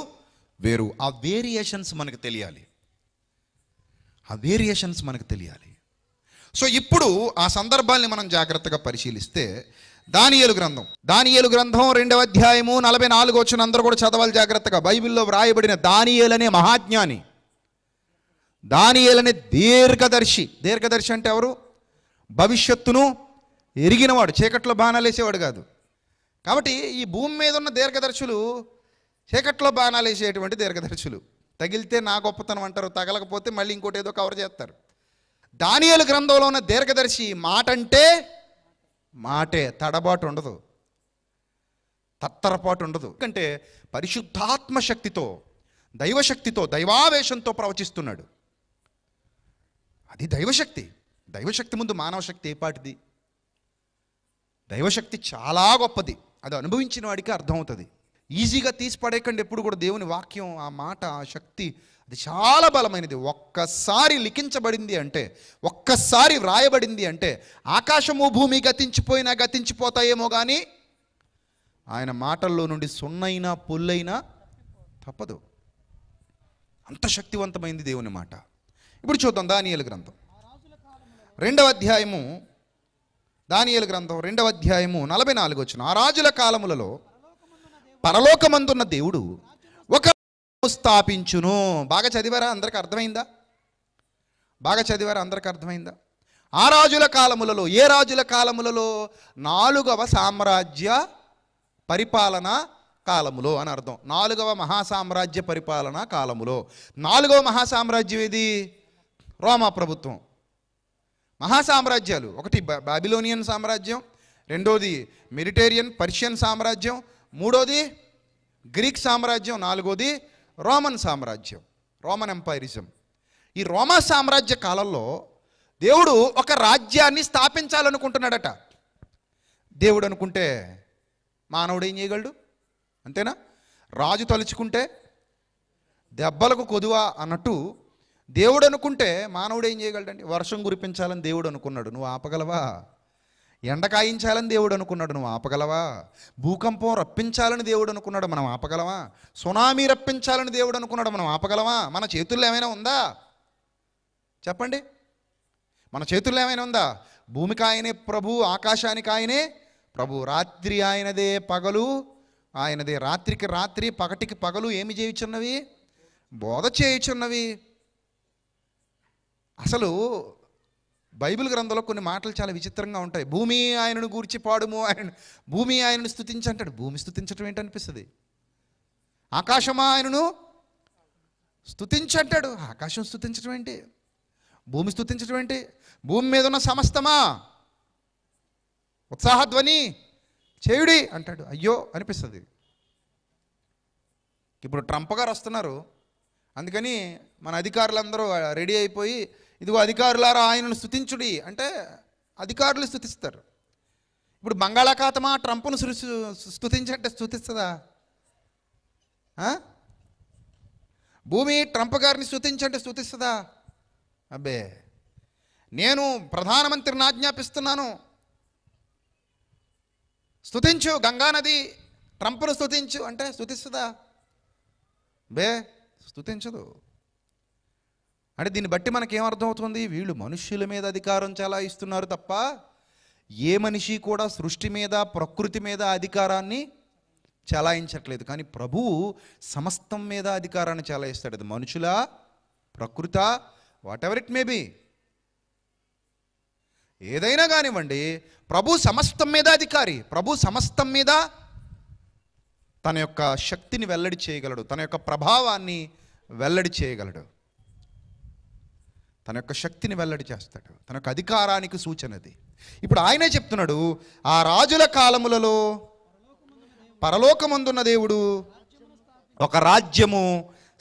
వేరు ఆ వేరియేషన్స్ మనకు తెలియాలి ఆ వేరియేషన్స్ మనకు తెలియాలి సో ఇప్పుడు ఆ సందర్భాల్ని మనం జాగ్రత్తగా పరిశీలిస్తే దానియేలు గ్రంథం దానియలు గ్రంథం రెండవ అధ్యాయము నలభై నాలుగు వచ్చిన అందరూ కూడా చదవాలి జాగ్రత్తగా బైబిల్లో వ్రాయబడిన దానియేలు అనే మహాజ్ఞాని దానియేలు అనే దీర్ఘదర్శి దీర్ఘదర్శి అంటే ఎవరు భవిష్యత్తును ఎరిగినవాడు చీకట్లో బాణాలేసేవాడు కాదు కాబట్టి ఈ భూమి మీద ఉన్న దీర్ఘదర్శులు చీకట్లో బాణాలేసేటువంటి దీర్ఘదర్శులు తగిలితే నా గొప్పతనం అంటారు తగలకపోతే మళ్ళీ ఇంకోటి ఏదో కవర్ చేస్తారు దానియలు గ్రంథంలో ఉన్న దీర్ఘదర్శి మాట అంటే మాటే తడబాటు ఉండదు తత్తరపాటు ఉండదు ఎందుకంటే పరిశుద్ధాత్మ శక్తితో దైవశక్తితో దైవావేశంతో ప్రవచిస్తున్నాడు అది దైవశక్తి దైవశక్తి ముందు మానవ ఏ పాటిది దైవశక్తి చాలా గొప్పది అది అనుభవించిన వాడికి అర్థమవుతుంది ఈజీగా తీసి పడేయకండి ఎప్పుడు కూడా దేవుని వాక్యం ఆ మాట ఆ శక్తి అది చాలా బలమైనది ఒక్కసారి లిఖించబడింది అంటే ఒక్కసారి వ్రాయబడింది అంటే ఆకాశము భూమి గతించిపోయినా గతించిపోతాయేమో కానీ ఆయన మాటల్లో నుండి సున్నైనా పుల్లైనా తప్పదు అంత శక్తివంతమైంది దేవుని మాట ఇప్పుడు చూద్దాం దానియలు గ్రంథం రెండవ అధ్యాయము దానియలు గ్రంథం రెండవ అధ్యాయము నలభై నాలుగు వచ్చిన ఆ రాజుల కాలములలో పరలోకమందున్న దేవుడు స్థాపించును బాగా చదివారా అందరికి అర్థమైందా బాగా చదివారా అందరికి అర్థమైందా ఆ రాజుల కాలములలో ఏ రాజుల కాలములలో నాలుగవ సామ్రాజ్య పరిపాలన కాలములో అని అర్థం నాలుగవ మహాసామ్రాజ్య పరిపాలన కాలములో నాలుగవ మహాసామ్రాజ్యం ఏది రోమా ప్రభుత్వం మహాసామ్రాజ్యాలు ఒకటి బాబిలోనియన్ సామ్రాజ్యం రెండోది మెడిటేరియన్ పర్షియన్ సామ్రాజ్యం మూడోది గ్రీక్ సామ్రాజ్యం నాలుగోది రోమన్ సామ్రాజ్యం రోమన్ ఎంపైరిజం ఈ రోమా సామ్రాజ్య కాలంలో దేవుడు ఒక రాజ్యాన్ని స్థాపించాలనుకుంటున్నాడట దేవుడు అనుకుంటే మానవుడు ఏం చేయగలడు అంతేనా రాజు తలుచుకుంటే దెబ్బలకు కొదువ అన్నట్టు దేవుడు అనుకుంటే మానవుడు ఏం చేయగలడండి వర్షం కురిపించాలని దేవుడు అనుకున్నాడు నువ్వు ఆపగలవా ఎండ కాయించాలని దేవుడు అనుకున్నాడు నువ్వు ఆపగలవా భూకంపం రప్పించాలని దేవుడు అనుకున్నాడు మనం ఆపగలవా సునామీ రప్పించాలని దేవుడు అనుకున్నాడు మనం ఆపగలవా మన చేతుల్లో ఏమైనా ఉందా చెప్పండి మన చేతుల్లో ఏమైనా ఉందా భూమికి ఆయనే ప్రభు ఆకాశానికి ఆయనే ప్రభు రాత్రి ఆయనదే పగలు ఆయనదే రాత్రికి రాత్రి పగటికి పగలు ఏమి చేయుచున్నవి బోధ చేయుచున్నవి అసలు బైబిల్ గ్రంథంలో కొన్ని మాటలు చాలా విచిత్రంగా ఉంటాయి భూమి ఆయనను గూర్చి పాడుము ఆయన భూమి ఆయనను అంటాడు భూమి స్థుతించడం ఏంటనిపిస్తుంది ఆకాశమా ఆయనను స్థుతించంటాడు ఆకాశం స్థుతించడం ఏంటి భూమి స్థుతించడం ఏంటి భూమి మీద ఉన్న సమస్తమా ఉత్సాహధ్వని చేయుడి అంటాడు అయ్యో అనిపిస్తుంది ఇప్పుడు ట్రంప్ గారు వస్తున్నారు అందుకని మన అధికారులందరూ రెడీ అయిపోయి ఇదిగో అధికారులారా ఆయనను స్థుతించుడి అంటే అధికారులు స్థుతిస్తారు ఇప్పుడు బంగాళాఖాతమా ట్రంప్ను స్థుతించంటే స్థుతిస్తుందా భూమి ట్రంప్ గారిని స్థుతించంటే స్థుతిస్తుందా అబ్బే నేను ప్రధానమంత్రిని ఆజ్ఞాపిస్తున్నాను స్థుతించు గంగానది ట్రంప్ను స్థుతించు అంటే స్థుతిస్తుందా బే స్థుతించదు అంటే దీన్ని బట్టి మనకి అవుతుంది వీళ్ళు మనుష్యుల మీద అధికారం చాలా ఇస్తున్నారు తప్ప ఏ మనిషి కూడా సృష్టి మీద ప్రకృతి మీద అధికారాన్ని చలాయించట్లేదు కానీ ప్రభువు సమస్తం మీద అధికారాన్ని చలాయిస్తాడు ఇస్తాడు మనుషుల ప్రకృత whatever it may be ఏదైనా కానివ్వండి ప్రభు సమస్తం మీద అధికారి ప్రభు సమస్తం మీద తన యొక్క శక్తిని వెల్లడి చేయగలడు తన యొక్క ప్రభావాన్ని వెల్లడి చేయగలడు తన యొక్క శక్తిని వెల్లడి చేస్తాడు తన యొక్క అధికారానికి సూచనది ఇప్పుడు ఆయనే చెప్తున్నాడు ఆ రాజుల కాలములలో పరలోకమందున్న దేవుడు ఒక రాజ్యము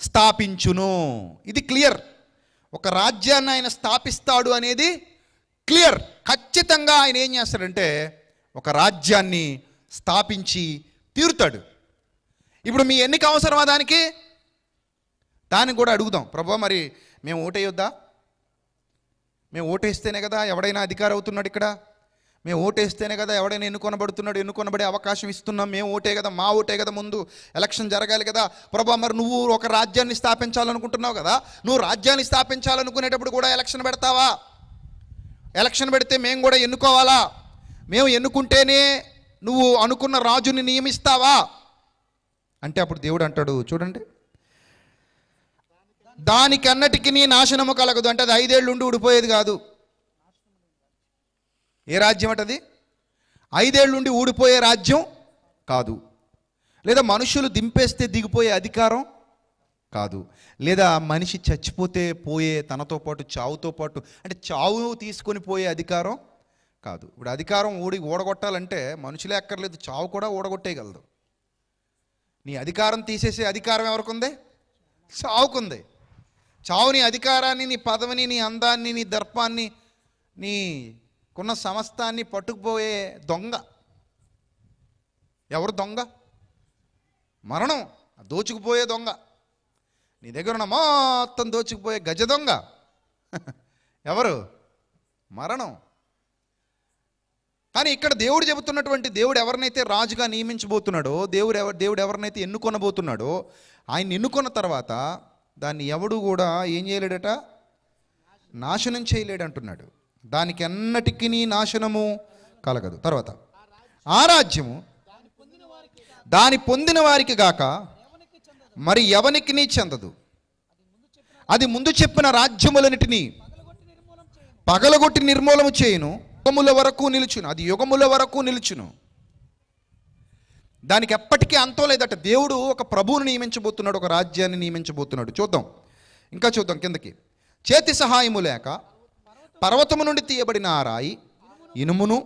స్థాపించును ఇది క్లియర్ ఒక రాజ్యాన్ని ఆయన స్థాపిస్తాడు అనేది క్లియర్ ఖచ్చితంగా ఆయన ఏం చేస్తాడంటే ఒక రాజ్యాన్ని స్థాపించి తీరుతాడు ఇప్పుడు మీ ఎన్నిక అవసరమా దానికి దానికి కూడా అడుగుదాం ప్రభు మరి మేము ఓటేయొద్దా మేము ఓటేస్తేనే కదా ఎవడైనా అధికారం అవుతున్నాడు ఇక్కడ మేము ఓటేస్తేనే కదా ఎవడైనా ఎన్నుకొనబడుతున్నాడు ఎన్నుకొనబడే అవకాశం ఇస్తున్నాం మేము ఓటే కదా మా ఓటే కదా ముందు ఎలక్షన్ జరగాలి కదా ప్రభా మరి నువ్వు ఒక రాజ్యాన్ని స్థాపించాలనుకుంటున్నావు కదా నువ్వు రాజ్యాన్ని స్థాపించాలనుకునేటప్పుడు కూడా ఎలక్షన్ పెడతావా ఎలక్షన్ పెడితే మేము కూడా ఎన్నుకోవాలా మేము ఎన్నుకుంటేనే నువ్వు అనుకున్న రాజుని నియమిస్తావా అంటే అప్పుడు దేవుడు అంటాడు చూడండి దానికన్నటికి నీ నాశనము కలగదు అంటే అది ఐదేళ్ళు ఉండి ఊడిపోయేది కాదు ఏ రాజ్యం అంటది ఐదేళ్ళుండి ఊడిపోయే రాజ్యం కాదు లేదా మనుషులు దింపేస్తే దిగిపోయే అధికారం కాదు లేదా మనిషి చచ్చిపోతే పోయే తనతో పాటు చావుతో పాటు అంటే చావు తీసుకొని పోయే అధికారం కాదు ఇప్పుడు అధికారం ఊడి ఓడగొట్టాలంటే మనుషులే అక్కర్లేదు చావు కూడా ఓడగొట్టేయగలదు నీ అధికారం తీసేసే అధికారం ఎవరికి ఉంది చావుకుంది చావుని అధికారాన్ని నీ పదవిని నీ అందాన్ని నీ దర్పాన్ని నీకున్న సమస్తాన్ని పట్టుకుపోయే దొంగ ఎవరు దొంగ మరణం దోచుకుపోయే దొంగ నీ దగ్గర ఉన్న మొత్తం దోచుకుపోయే గజ దొంగ [LAUGHS] ఎవరు మరణం కానీ ఇక్కడ దేవుడు చెబుతున్నటువంటి దేవుడు ఎవరినైతే రాజుగా నియమించబోతున్నాడో దేవుడు ఎవరు దేవుడు ఎవరినైతే ఎన్నుకొనబోతున్నాడో ఆయన ఎన్నుకున్న తర్వాత దాన్ని ఎవడు కూడా ఏం చేయలేడట నాశనం చేయలేడు అంటున్నాడు దానికి అన్నటికీ నాశనము కలగదు తర్వాత ఆ రాజ్యము దాని పొందిన వారికి గాక మరి ఎవనికి చెందదు అది ముందు చెప్పిన రాజ్యములన్నిటినీ పగలగొట్టి నిర్మూలము చేయను యుగముల వరకు నిలుచును అది యుగముల వరకు నిలుచును దానికి ఎప్పటికీ అంతం లేదట దేవుడు ఒక ప్రభువుని నియమించబోతున్నాడు ఒక రాజ్యాన్ని నియమించబోతున్నాడు చూద్దాం ఇంకా చూద్దాం కిందకి చేతి సహాయము లేక పర్వతము నుండి తీయబడిన ఆ రాయి ఇనుమును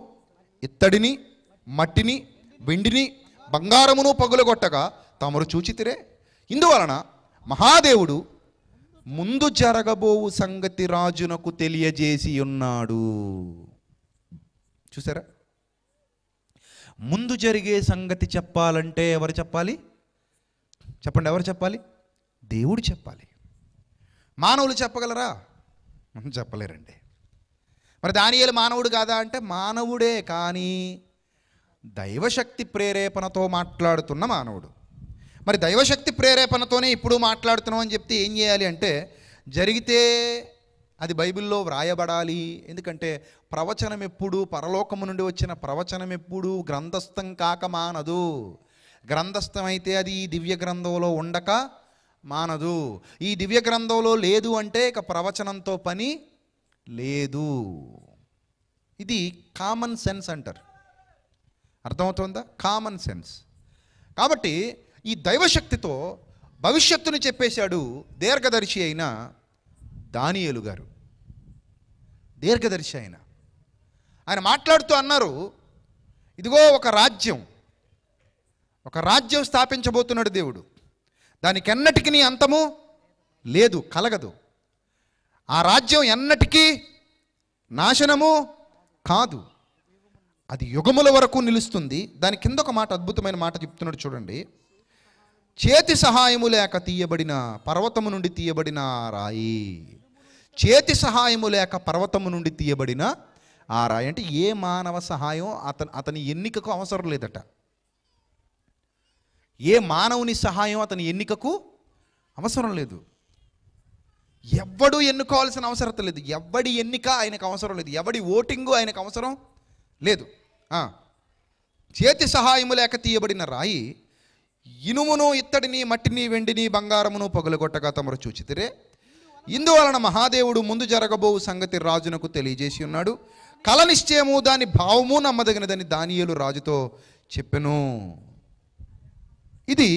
ఇత్తడిని మట్టిని వెండిని బంగారమును పగులగొట్టగా తమరు చూచితిరే ఇందువలన మహాదేవుడు ముందు జరగబోవు సంగతి రాజునకు తెలియజేసి ఉన్నాడు చూసారా ముందు జరిగే సంగతి చెప్పాలంటే ఎవరు చెప్పాలి చెప్పండి ఎవరు చెప్పాలి దేవుడు చెప్పాలి మానవులు చెప్పగలరా చెప్పలేరండి మరి దానియలు మానవుడు కాదా అంటే మానవుడే కానీ దైవశక్తి ప్రేరేపణతో మాట్లాడుతున్న మానవుడు మరి దైవశక్తి ప్రేరేపణతోనే ఇప్పుడు మాట్లాడుతున్నాం అని చెప్తే ఏం చేయాలి అంటే జరిగితే అది బైబిల్లో వ్రాయబడాలి ఎందుకంటే ప్రవచనం ఎప్పుడు పరలోకము నుండి వచ్చిన ప్రవచనం ఎప్పుడు గ్రంథస్థం కాక మానదు గ్రంథస్థమైతే అది దివ్య గ్రంథంలో ఉండక మానదు ఈ దివ్య గ్రంథంలో లేదు అంటే ఇక ప్రవచనంతో పని లేదు ఇది కామన్ సెన్స్ అంటారు అర్థమవుతుందా కామన్ సెన్స్ కాబట్టి ఈ దైవశక్తితో భవిష్యత్తును చెప్పేశాడు దీర్ఘదర్శి అయిన దానియేలు గారు దీర్ఘదర్శి అయిన ఆయన మాట్లాడుతూ అన్నారు ఇదిగో ఒక రాజ్యం ఒక రాజ్యం స్థాపించబోతున్నాడు దేవుడు దానికి ఎన్నటికీ అంతము లేదు కలగదు ఆ రాజ్యం ఎన్నటికీ నాశనము కాదు అది యుగముల వరకు నిలుస్తుంది దాని కింద ఒక మాట అద్భుతమైన మాట చెప్తున్నాడు చూడండి చేతి సహాయము లేక తీయబడిన పర్వతము నుండి తీయబడిన రాయి చేతి సహాయము లేక పర్వతము నుండి తీయబడిన ఆ రాయి అంటే ఏ మానవ సహాయం అతని అతని ఎన్నికకు అవసరం లేదట ఏ మానవుని సహాయం అతని ఎన్నికకు అవసరం లేదు ఎవడు ఎన్నుకోవాల్సిన అవసరం లేదు ఎవడి ఎన్నిక ఆయనకు అవసరం లేదు ఎవడి ఓటింగు ఆయనకు అవసరం లేదు చేతి సహాయము లేక తీయబడిన రాయి ఇనుమును ఇత్తడిని మట్టిని వెండిని బంగారమును పగులగొట్టగా తమరు చూచితిరే ఇందువలన మహాదేవుడు ముందు జరగబోవు సంగతి రాజునకు తెలియజేసి ఉన్నాడు కళ నిశ్చయము దాని భావము నమ్మదగినదని దానియలు రాజుతో చెప్పెను ఇది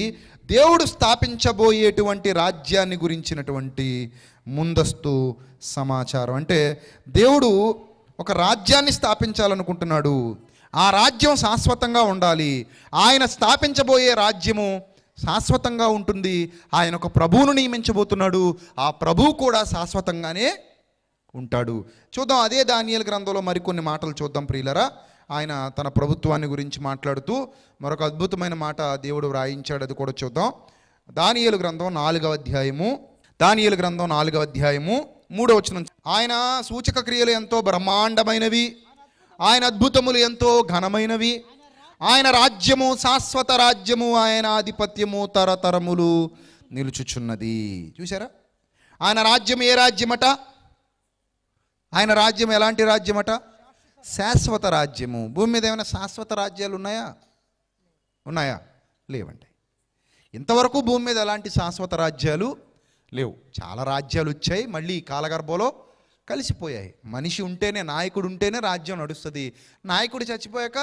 దేవుడు స్థాపించబోయేటువంటి రాజ్యాన్ని గురించినటువంటి ముందస్తు సమాచారం అంటే దేవుడు ఒక రాజ్యాన్ని స్థాపించాలనుకుంటున్నాడు ఆ రాజ్యం శాశ్వతంగా ఉండాలి ఆయన స్థాపించబోయే రాజ్యము శాశ్వతంగా ఉంటుంది ఆయన ఒక ప్రభువును నియమించబోతున్నాడు ఆ ప్రభువు కూడా శాశ్వతంగానే ఉంటాడు చూద్దాం అదే దానియల గ్రంథంలో మరికొన్ని మాటలు చూద్దాం ప్రియులరా ఆయన తన ప్రభుత్వాన్ని గురించి మాట్లాడుతూ మరొక అద్భుతమైన మాట దేవుడు వ్రాయించాడు అది కూడా చూద్దాం దానియలు గ్రంథం నాలుగవ అధ్యాయము దానియలు గ్రంథం నాలుగవ అధ్యాయము మూడవ వచ్చిన ఆయన సూచక క్రియలు ఎంతో బ్రహ్మాండమైనవి ఆయన అద్భుతములు ఎంతో ఘనమైనవి ఆయన రాజ్యము శాశ్వత రాజ్యము ఆయన ఆధిపత్యము తరతరములు నిలుచుచున్నది చూసారా ఆయన రాజ్యం ఏ రాజ్యమట ఆయన రాజ్యం ఎలాంటి అట శాశ్వత రాజ్యము భూమి మీద ఏమైనా శాశ్వత రాజ్యాలు ఉన్నాయా ఉన్నాయా లేవండి ఇంతవరకు భూమి మీద ఎలాంటి శాశ్వత రాజ్యాలు లేవు చాలా రాజ్యాలు వచ్చాయి మళ్ళీ కాలగర్భలో కలిసిపోయాయి మనిషి ఉంటేనే నాయకుడు ఉంటేనే రాజ్యం నడుస్తుంది నాయకుడు చచ్చిపోయాక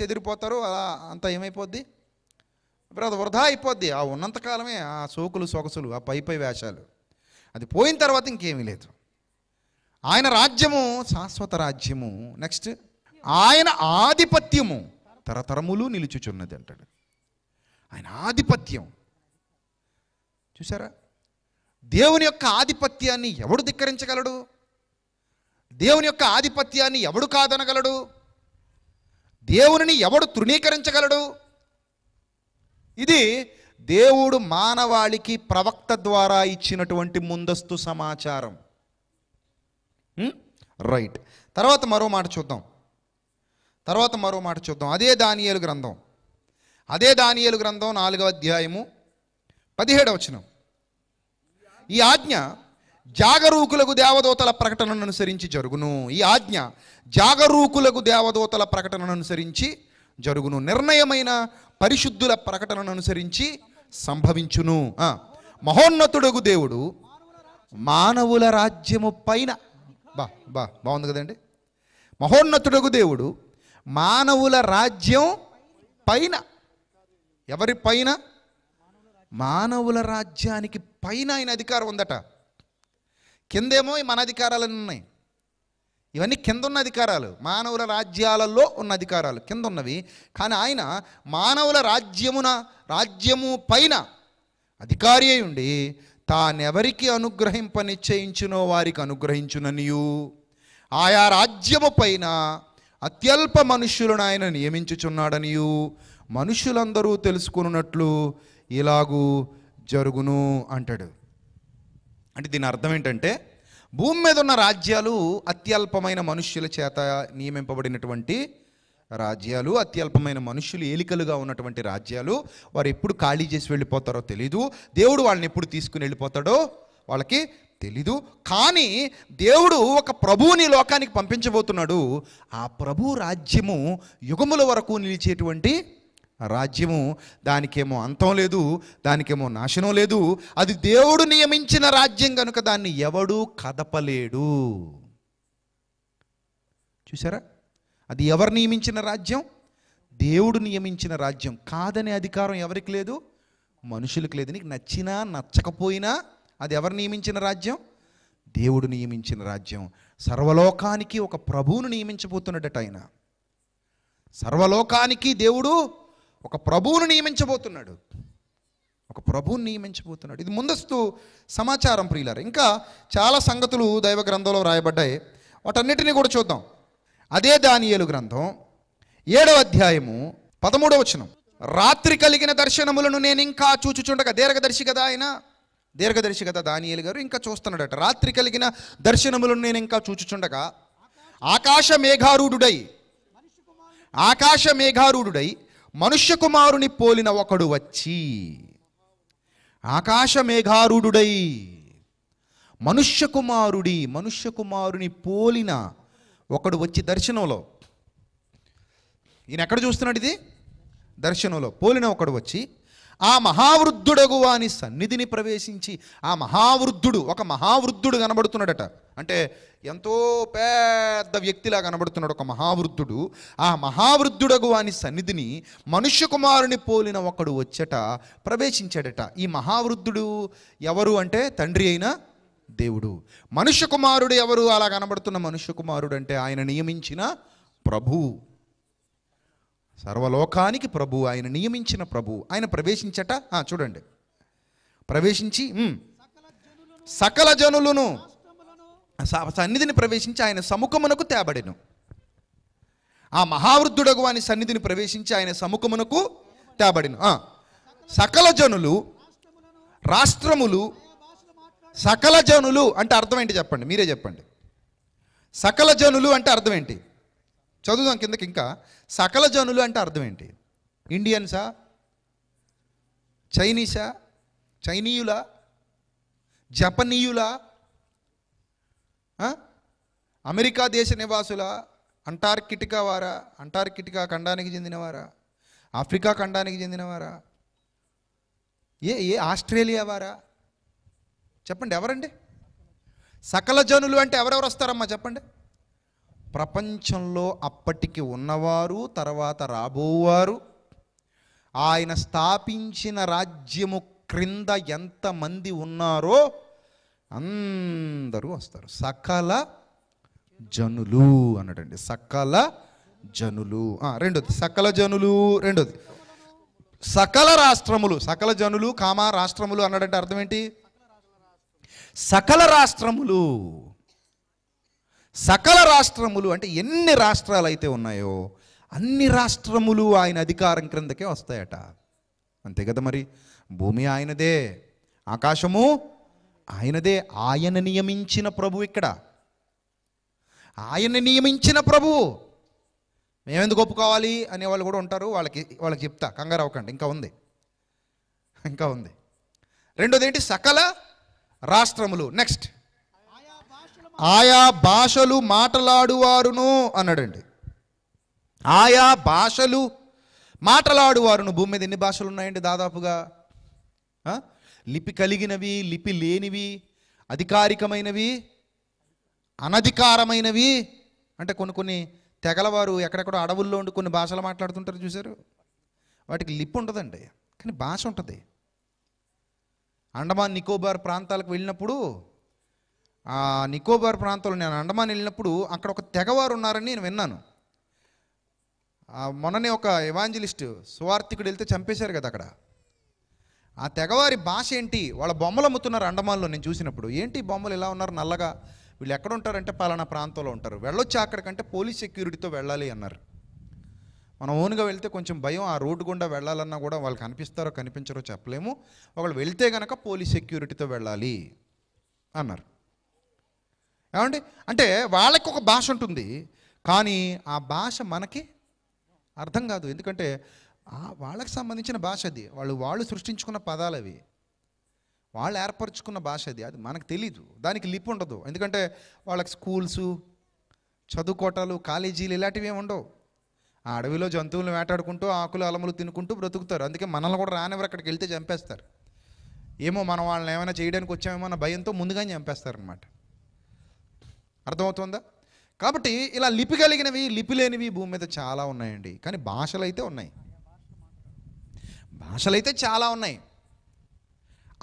చెదిరిపోతారు అలా అంతా ఏమైపోద్ది బ్రదర్ వృధా అయిపోద్ది ఆ ఉన్నంతకాలమే ఆ సోకులు సొగసులు ఆ పై పై వేషాలు అది పోయిన తర్వాత ఇంకేమీ లేదు ఆయన రాజ్యము శాశ్వత రాజ్యము నెక్స్ట్ ఆయన ఆధిపత్యము తరతరములు నిలుచుచున్నది అంటాడు ఆయన ఆధిపత్యం చూసారా దేవుని యొక్క ఆధిపత్యాన్ని ఎవడు ధిక్కరించగలడు దేవుని యొక్క ఆధిపత్యాన్ని ఎవడు కాదనగలడు దేవునిని ఎవడు తృణీకరించగలడు ఇది దేవుడు మానవాళికి ప్రవక్త ద్వారా ఇచ్చినటువంటి ముందస్తు సమాచారం రైట్ hmm? తర్వాత మరో మాట చూద్దాం తర్వాత మరో మాట చూద్దాం అదే దానియలు గ్రంథం అదే దానియలు గ్రంథం నాలుగవ అధ్యాయము పదిహేడవ వచనం ఈ ఆజ్ఞ జాగరూకులకు దేవదూతల ప్రకటనను అనుసరించి జరుగును ఈ ఆజ్ఞ జాగరూకులకు దేవదూతల ప్రకటనను అనుసరించి జరుగును నిర్ణయమైన పరిశుద్ధుల ప్రకటనను అనుసరించి సంభవించును మహోన్నతుడగు దేవుడు మానవుల రాజ్యము పైన బా బా బాగుంది కదండి మహోన్నతుడకు దేవుడు మానవుల రాజ్యం పైన ఎవరి పైన మానవుల రాజ్యానికి పైన ఆయన అధికారం ఉందట కిందేమో మన అధికారాలన్నీ ఉన్నాయి ఇవన్నీ కింద ఉన్న అధికారాలు మానవుల రాజ్యాలలో ఉన్న అధికారాలు కింద ఉన్నవి కానీ ఆయన మానవుల రాజ్యమున రాజ్యము పైన అధికారి అయి ఉండి తానెవరికి అనుగ్రహింప నిశ్చయించునో వారికి అనుగ్రహించుననియు ఆయా రాజ్యము పైన అత్యల్ప మనుష్యులను ఆయన నియమించుచున్నాడనియు మనుషులందరూ తెలుసుకున్నట్లు ఇలాగూ జరుగును అంటాడు అంటే దీని అర్థం ఏంటంటే భూమి మీద ఉన్న రాజ్యాలు అత్యల్పమైన మనుష్యుల చేత నియమింపబడినటువంటి రాజ్యాలు అత్యల్పమైన మనుషులు ఏలికలుగా ఉన్నటువంటి రాజ్యాలు వారు ఎప్పుడు ఖాళీ చేసి వెళ్ళిపోతారో తెలీదు దేవుడు వాళ్ళని ఎప్పుడు తీసుకుని వెళ్ళిపోతాడో వాళ్ళకి తెలీదు కానీ దేవుడు ఒక ప్రభువుని లోకానికి పంపించబోతున్నాడు ఆ ప్రభు రాజ్యము యుగముల వరకు నిలిచేటువంటి రాజ్యము దానికేమో అంతం లేదు దానికేమో నాశనం లేదు అది దేవుడు నియమించిన రాజ్యం కనుక దాన్ని ఎవడూ కదపలేడు చూసారా అది ఎవరు నియమించిన రాజ్యం దేవుడు నియమించిన రాజ్యం కాదనే అధికారం ఎవరికి లేదు మనుషులకు లేదు నీకు నచ్చినా నచ్చకపోయినా అది ఎవరు నియమించిన రాజ్యం దేవుడు నియమించిన రాజ్యం సర్వలోకానికి ఒక ప్రభువును నియమించబోతున్నాడట ఆయన సర్వలోకానికి దేవుడు ఒక ప్రభువును నియమించబోతున్నాడు ఒక ప్రభువుని నియమించబోతున్నాడు ఇది ముందస్తు సమాచారం ప్రియులారు ఇంకా చాలా సంగతులు దైవ గ్రంథంలో రాయబడ్డాయి వాటన్నిటిని కూడా చూద్దాం అదే దానియలు గ్రంథం ఏడవ అధ్యాయము పదమూడవ వచనం రాత్రి కలిగిన దర్శనములను నేను ఇంకా చూచుచుండగా దీర్ఘదర్శి కదా ఆయన దీర్ఘదర్శి కదా దానియేలు గారు ఇంకా చూస్తున్నాడట రాత్రి కలిగిన దర్శనములను నేను ఇంకా చూచుచుండగా ఆకాశ మేఘారూఢుడై ఆకాశ మేఘారూఢుడై మనుష్య కుమారుని పోలిన ఒకడు వచ్చి ఆకాశ మేఘారూఢుడై మనుష్య కుమారుడి మనుష్య కుమారుని పోలిన ఒకడు వచ్చి దర్శనంలో ఈయన ఎక్కడ చూస్తున్నాడు ఇది దర్శనంలో పోలిన ఒకడు వచ్చి ఆ మహావృద్ధుడగు వాని సన్నిధిని ప్రవేశించి ఆ మహావృద్ధుడు ఒక మహావృద్ధుడు కనబడుతున్నాడట అంటే ఎంతో పెద్ద వ్యక్తిలా కనబడుతున్నాడు ఒక మహావృద్ధుడు ఆ మహావృద్ధుడగు వాని సన్నిధిని మనుష్య కుమారుని పోలిన ఒకడు వచ్చట ప్రవేశించాడట ఈ మహావృద్ధుడు ఎవరు అంటే తండ్రి అయిన దేవుడు మనుష్య కుమారుడు ఎవరు అలా కనబడుతున్న మనుష్య కుమారుడు అంటే ఆయన నియమించిన ప్రభు సర్వలోకానికి ప్రభు ఆయన నియమించిన ప్రభు ఆయన ప్రవేశించట చూడండి ప్రవేశించి సకల జనులను సన్నిధిని ప్రవేశించి ఆయన సముఖమునకు తేబడిను ఆ మహావృద్ధుడగు వాని సన్నిధిని ప్రవేశించి ఆయన సముఖమునకు తేబడిను సకల జనులు రాష్ట్రములు సకల జనులు అంటే అర్థం ఏంటి చెప్పండి మీరే చెప్పండి సకల జనులు అంటే అర్థం ఏంటి చదువుదాం కిందకి ఇంకా సకల జనులు అంటే అర్థం ఏంటి ఇండియన్సా చైనీసా చైనీయులా జపనీయులా అమెరికా దేశ నివాసులా అంటార్కిటికా వారా అంటార్కిటికా ఖండానికి చెందినవారా ఆఫ్రికా ఖండానికి చెందినవారా ఏ ఏ ఆస్ట్రేలియా వారా చెప్పండి ఎవరండి సకల జనులు అంటే ఎవరెవరు వస్తారమ్మా చెప్పండి ప్రపంచంలో అప్పటికి ఉన్నవారు తర్వాత రాబోవారు ఆయన స్థాపించిన రాజ్యము క్రింద ఎంతమంది ఉన్నారో అందరూ వస్తారు సకల జనులు అన్నడండి సకల జనులు రెండోది సకల జనులు రెండోది సకల రాష్ట్రములు సకల జనులు కామా రాష్ట్రములు అన్నాడంటే అర్థం ఏంటి సకల రాష్ట్రములు సకల రాష్ట్రములు అంటే ఎన్ని రాష్ట్రాలు అయితే ఉన్నాయో అన్ని రాష్ట్రములు ఆయన అధికారం క్రిందకే వస్తాయట అంతే కదా మరి భూమి ఆయనదే ఆకాశము ఆయనదే ఆయన నియమించిన ప్రభు ఇక్కడ ఆయన నియమించిన ప్రభు మేమెందుకు ఒప్పుకోవాలి అనేవాళ్ళు కూడా ఉంటారు వాళ్ళకి వాళ్ళకి చెప్తా కంగారు అవ్వకండి ఇంకా ఉంది ఇంకా ఉంది రెండోది ఏంటి సకల రాష్ట్రములు నెక్స్ట్ ఆయా భాషలు మాట్లాడువారును అన్నాడండి ఆయా భాషలు మాట్లాడువారును భూమి మీద ఎన్ని భాషలు ఉన్నాయండి దాదాపుగా లిపి కలిగినవి లిపి లేనివి అధికారికమైనవి అనధికారమైనవి అంటే కొన్ని కొన్ని తెగలవారు ఎక్కడెక్కడో అడవుల్లో ఉండి కొన్ని భాషలు మాట్లాడుతుంటారు చూశారు వాటికి లిపి ఉంటుందండి కానీ భాష ఉంటుంది అండమాన్ నికోబార్ ప్రాంతాలకు వెళ్ళినప్పుడు ఆ నికోబార్ ప్రాంతంలో నేను అండమాన్ వెళ్ళినప్పుడు అక్కడ ఒక తెగవారు ఉన్నారని నేను విన్నాను మొన్ననే ఒక ఎవాంజలిస్ట్ సువార్థికుడు వెళ్తే చంపేశారు కదా అక్కడ ఆ తెగవారి భాష ఏంటి వాళ్ళ బొమ్మలు అమ్ముతున్నారు అండమాన్లో నేను చూసినప్పుడు ఏంటి బొమ్మలు ఇలా ఉన్నారు నల్లగా వీళ్ళు ఎక్కడ ఉంటారంటే పలానా ప్రాంతంలో ఉంటారు వెళ్ళొచ్చి అక్కడికంటే పోలీస్ సెక్యూరిటీతో వెళ్ళాలి అన్నారు మనం ఓన్గా వెళ్తే కొంచెం భయం ఆ రోడ్డు గుండా వెళ్ళాలన్నా కూడా వాళ్ళకి కనిపిస్తారో కనిపించరో చెప్పలేము ఒకళ్ళు వెళ్తే గనక పోలీస్ సెక్యూరిటీతో వెళ్ళాలి అన్నారు ఏమండి అంటే వాళ్ళకి ఒక భాష ఉంటుంది కానీ ఆ భాష మనకి అర్థం కాదు ఎందుకంటే వాళ్ళకి సంబంధించిన భాష అది వాళ్ళు వాళ్ళు సృష్టించుకున్న పదాలు అవి వాళ్ళు ఏర్పరచుకున్న భాష అది అది మనకు తెలీదు దానికి లిప్ ఉండదు ఎందుకంటే వాళ్ళకి స్కూల్సు చదువుకోటాలు కాలేజీలు ఇలాంటివి ఏమి ఉండవు ఆ అడవిలో జంతువులను వేటాడుకుంటూ ఆకులు అలములు తినుకుంటూ బ్రతుకుతారు అందుకే మనల్ని కూడా రానివ్వరు అక్కడికి వెళ్తే చంపేస్తారు ఏమో మనం వాళ్ళని ఏమైనా చేయడానికి వచ్చామేమో అన్న భయంతో ముందుగానే చంపేస్తారనమాట అర్థమవుతుందా కాబట్టి ఇలా లిపి కలిగినవి లిపి లేనివి భూమి మీద చాలా ఉన్నాయండి కానీ భాషలు అయితే ఉన్నాయి భాషలు అయితే చాలా ఉన్నాయి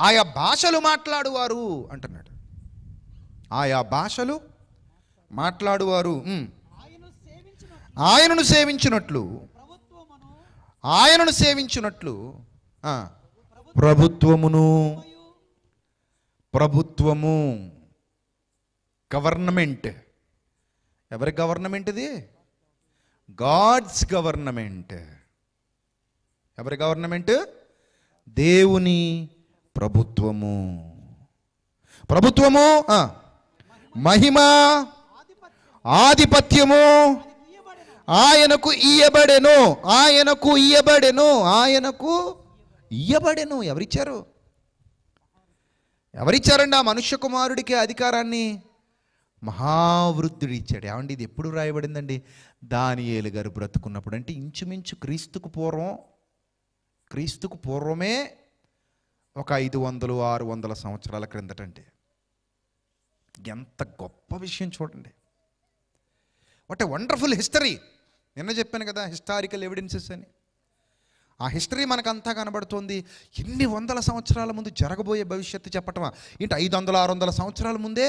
ఆయా భాషలు మాట్లాడువారు అంటున్నాడు ఆయా భాషలు మాట్లాడువారు ఆయనను సేవించినట్లు ఆయనను సేవించినట్లు ప్రభుత్వమును ప్రభుత్వము గవర్నమెంట్ ఎవరి గవర్నమెంట్ ఇది గాడ్స్ గవర్నమెంట్ ఎవరి గవర్నమెంట్ దేవుని ప్రభుత్వము ప్రభుత్వము మహిమ ఆధిపత్యము ఆయనకు ఇయ్యబడెను ఆయనకు ఇయ్యబడెను ఆయనకు ఇయ్యబడెను ఎవరిచ్చారు ఎవరిచ్చారండి ఆ మనుష్య కుమారుడికి అధికారాన్ని మహావృద్ధుడు ఇచ్చాడు ఏమండి ఇది ఎప్పుడు రాయబడిందండి దానియేలు గారు బ్రతుకున్నప్పుడు అంటే ఇంచుమించు క్రీస్తుకు పూర్వం క్రీస్తుకు పూర్వమే ఒక ఐదు వందలు ఆరు వందల సంవత్సరాల క్రిందటంటే ఎంత గొప్ప విషయం చూడండి వాట్ ఎ వండర్ఫుల్ హిస్టరీ నిన్న చెప్పాను కదా హిస్టారికల్ ఎవిడెన్సెస్ అని ఆ హిస్టరీ మనకంతా కనబడుతోంది ఎన్ని వందల సంవత్సరాల ముందు జరగబోయే భవిష్యత్తు చెప్పటమా ఏంటి ఐదు వందల ఆరు వందల సంవత్సరాల ముందే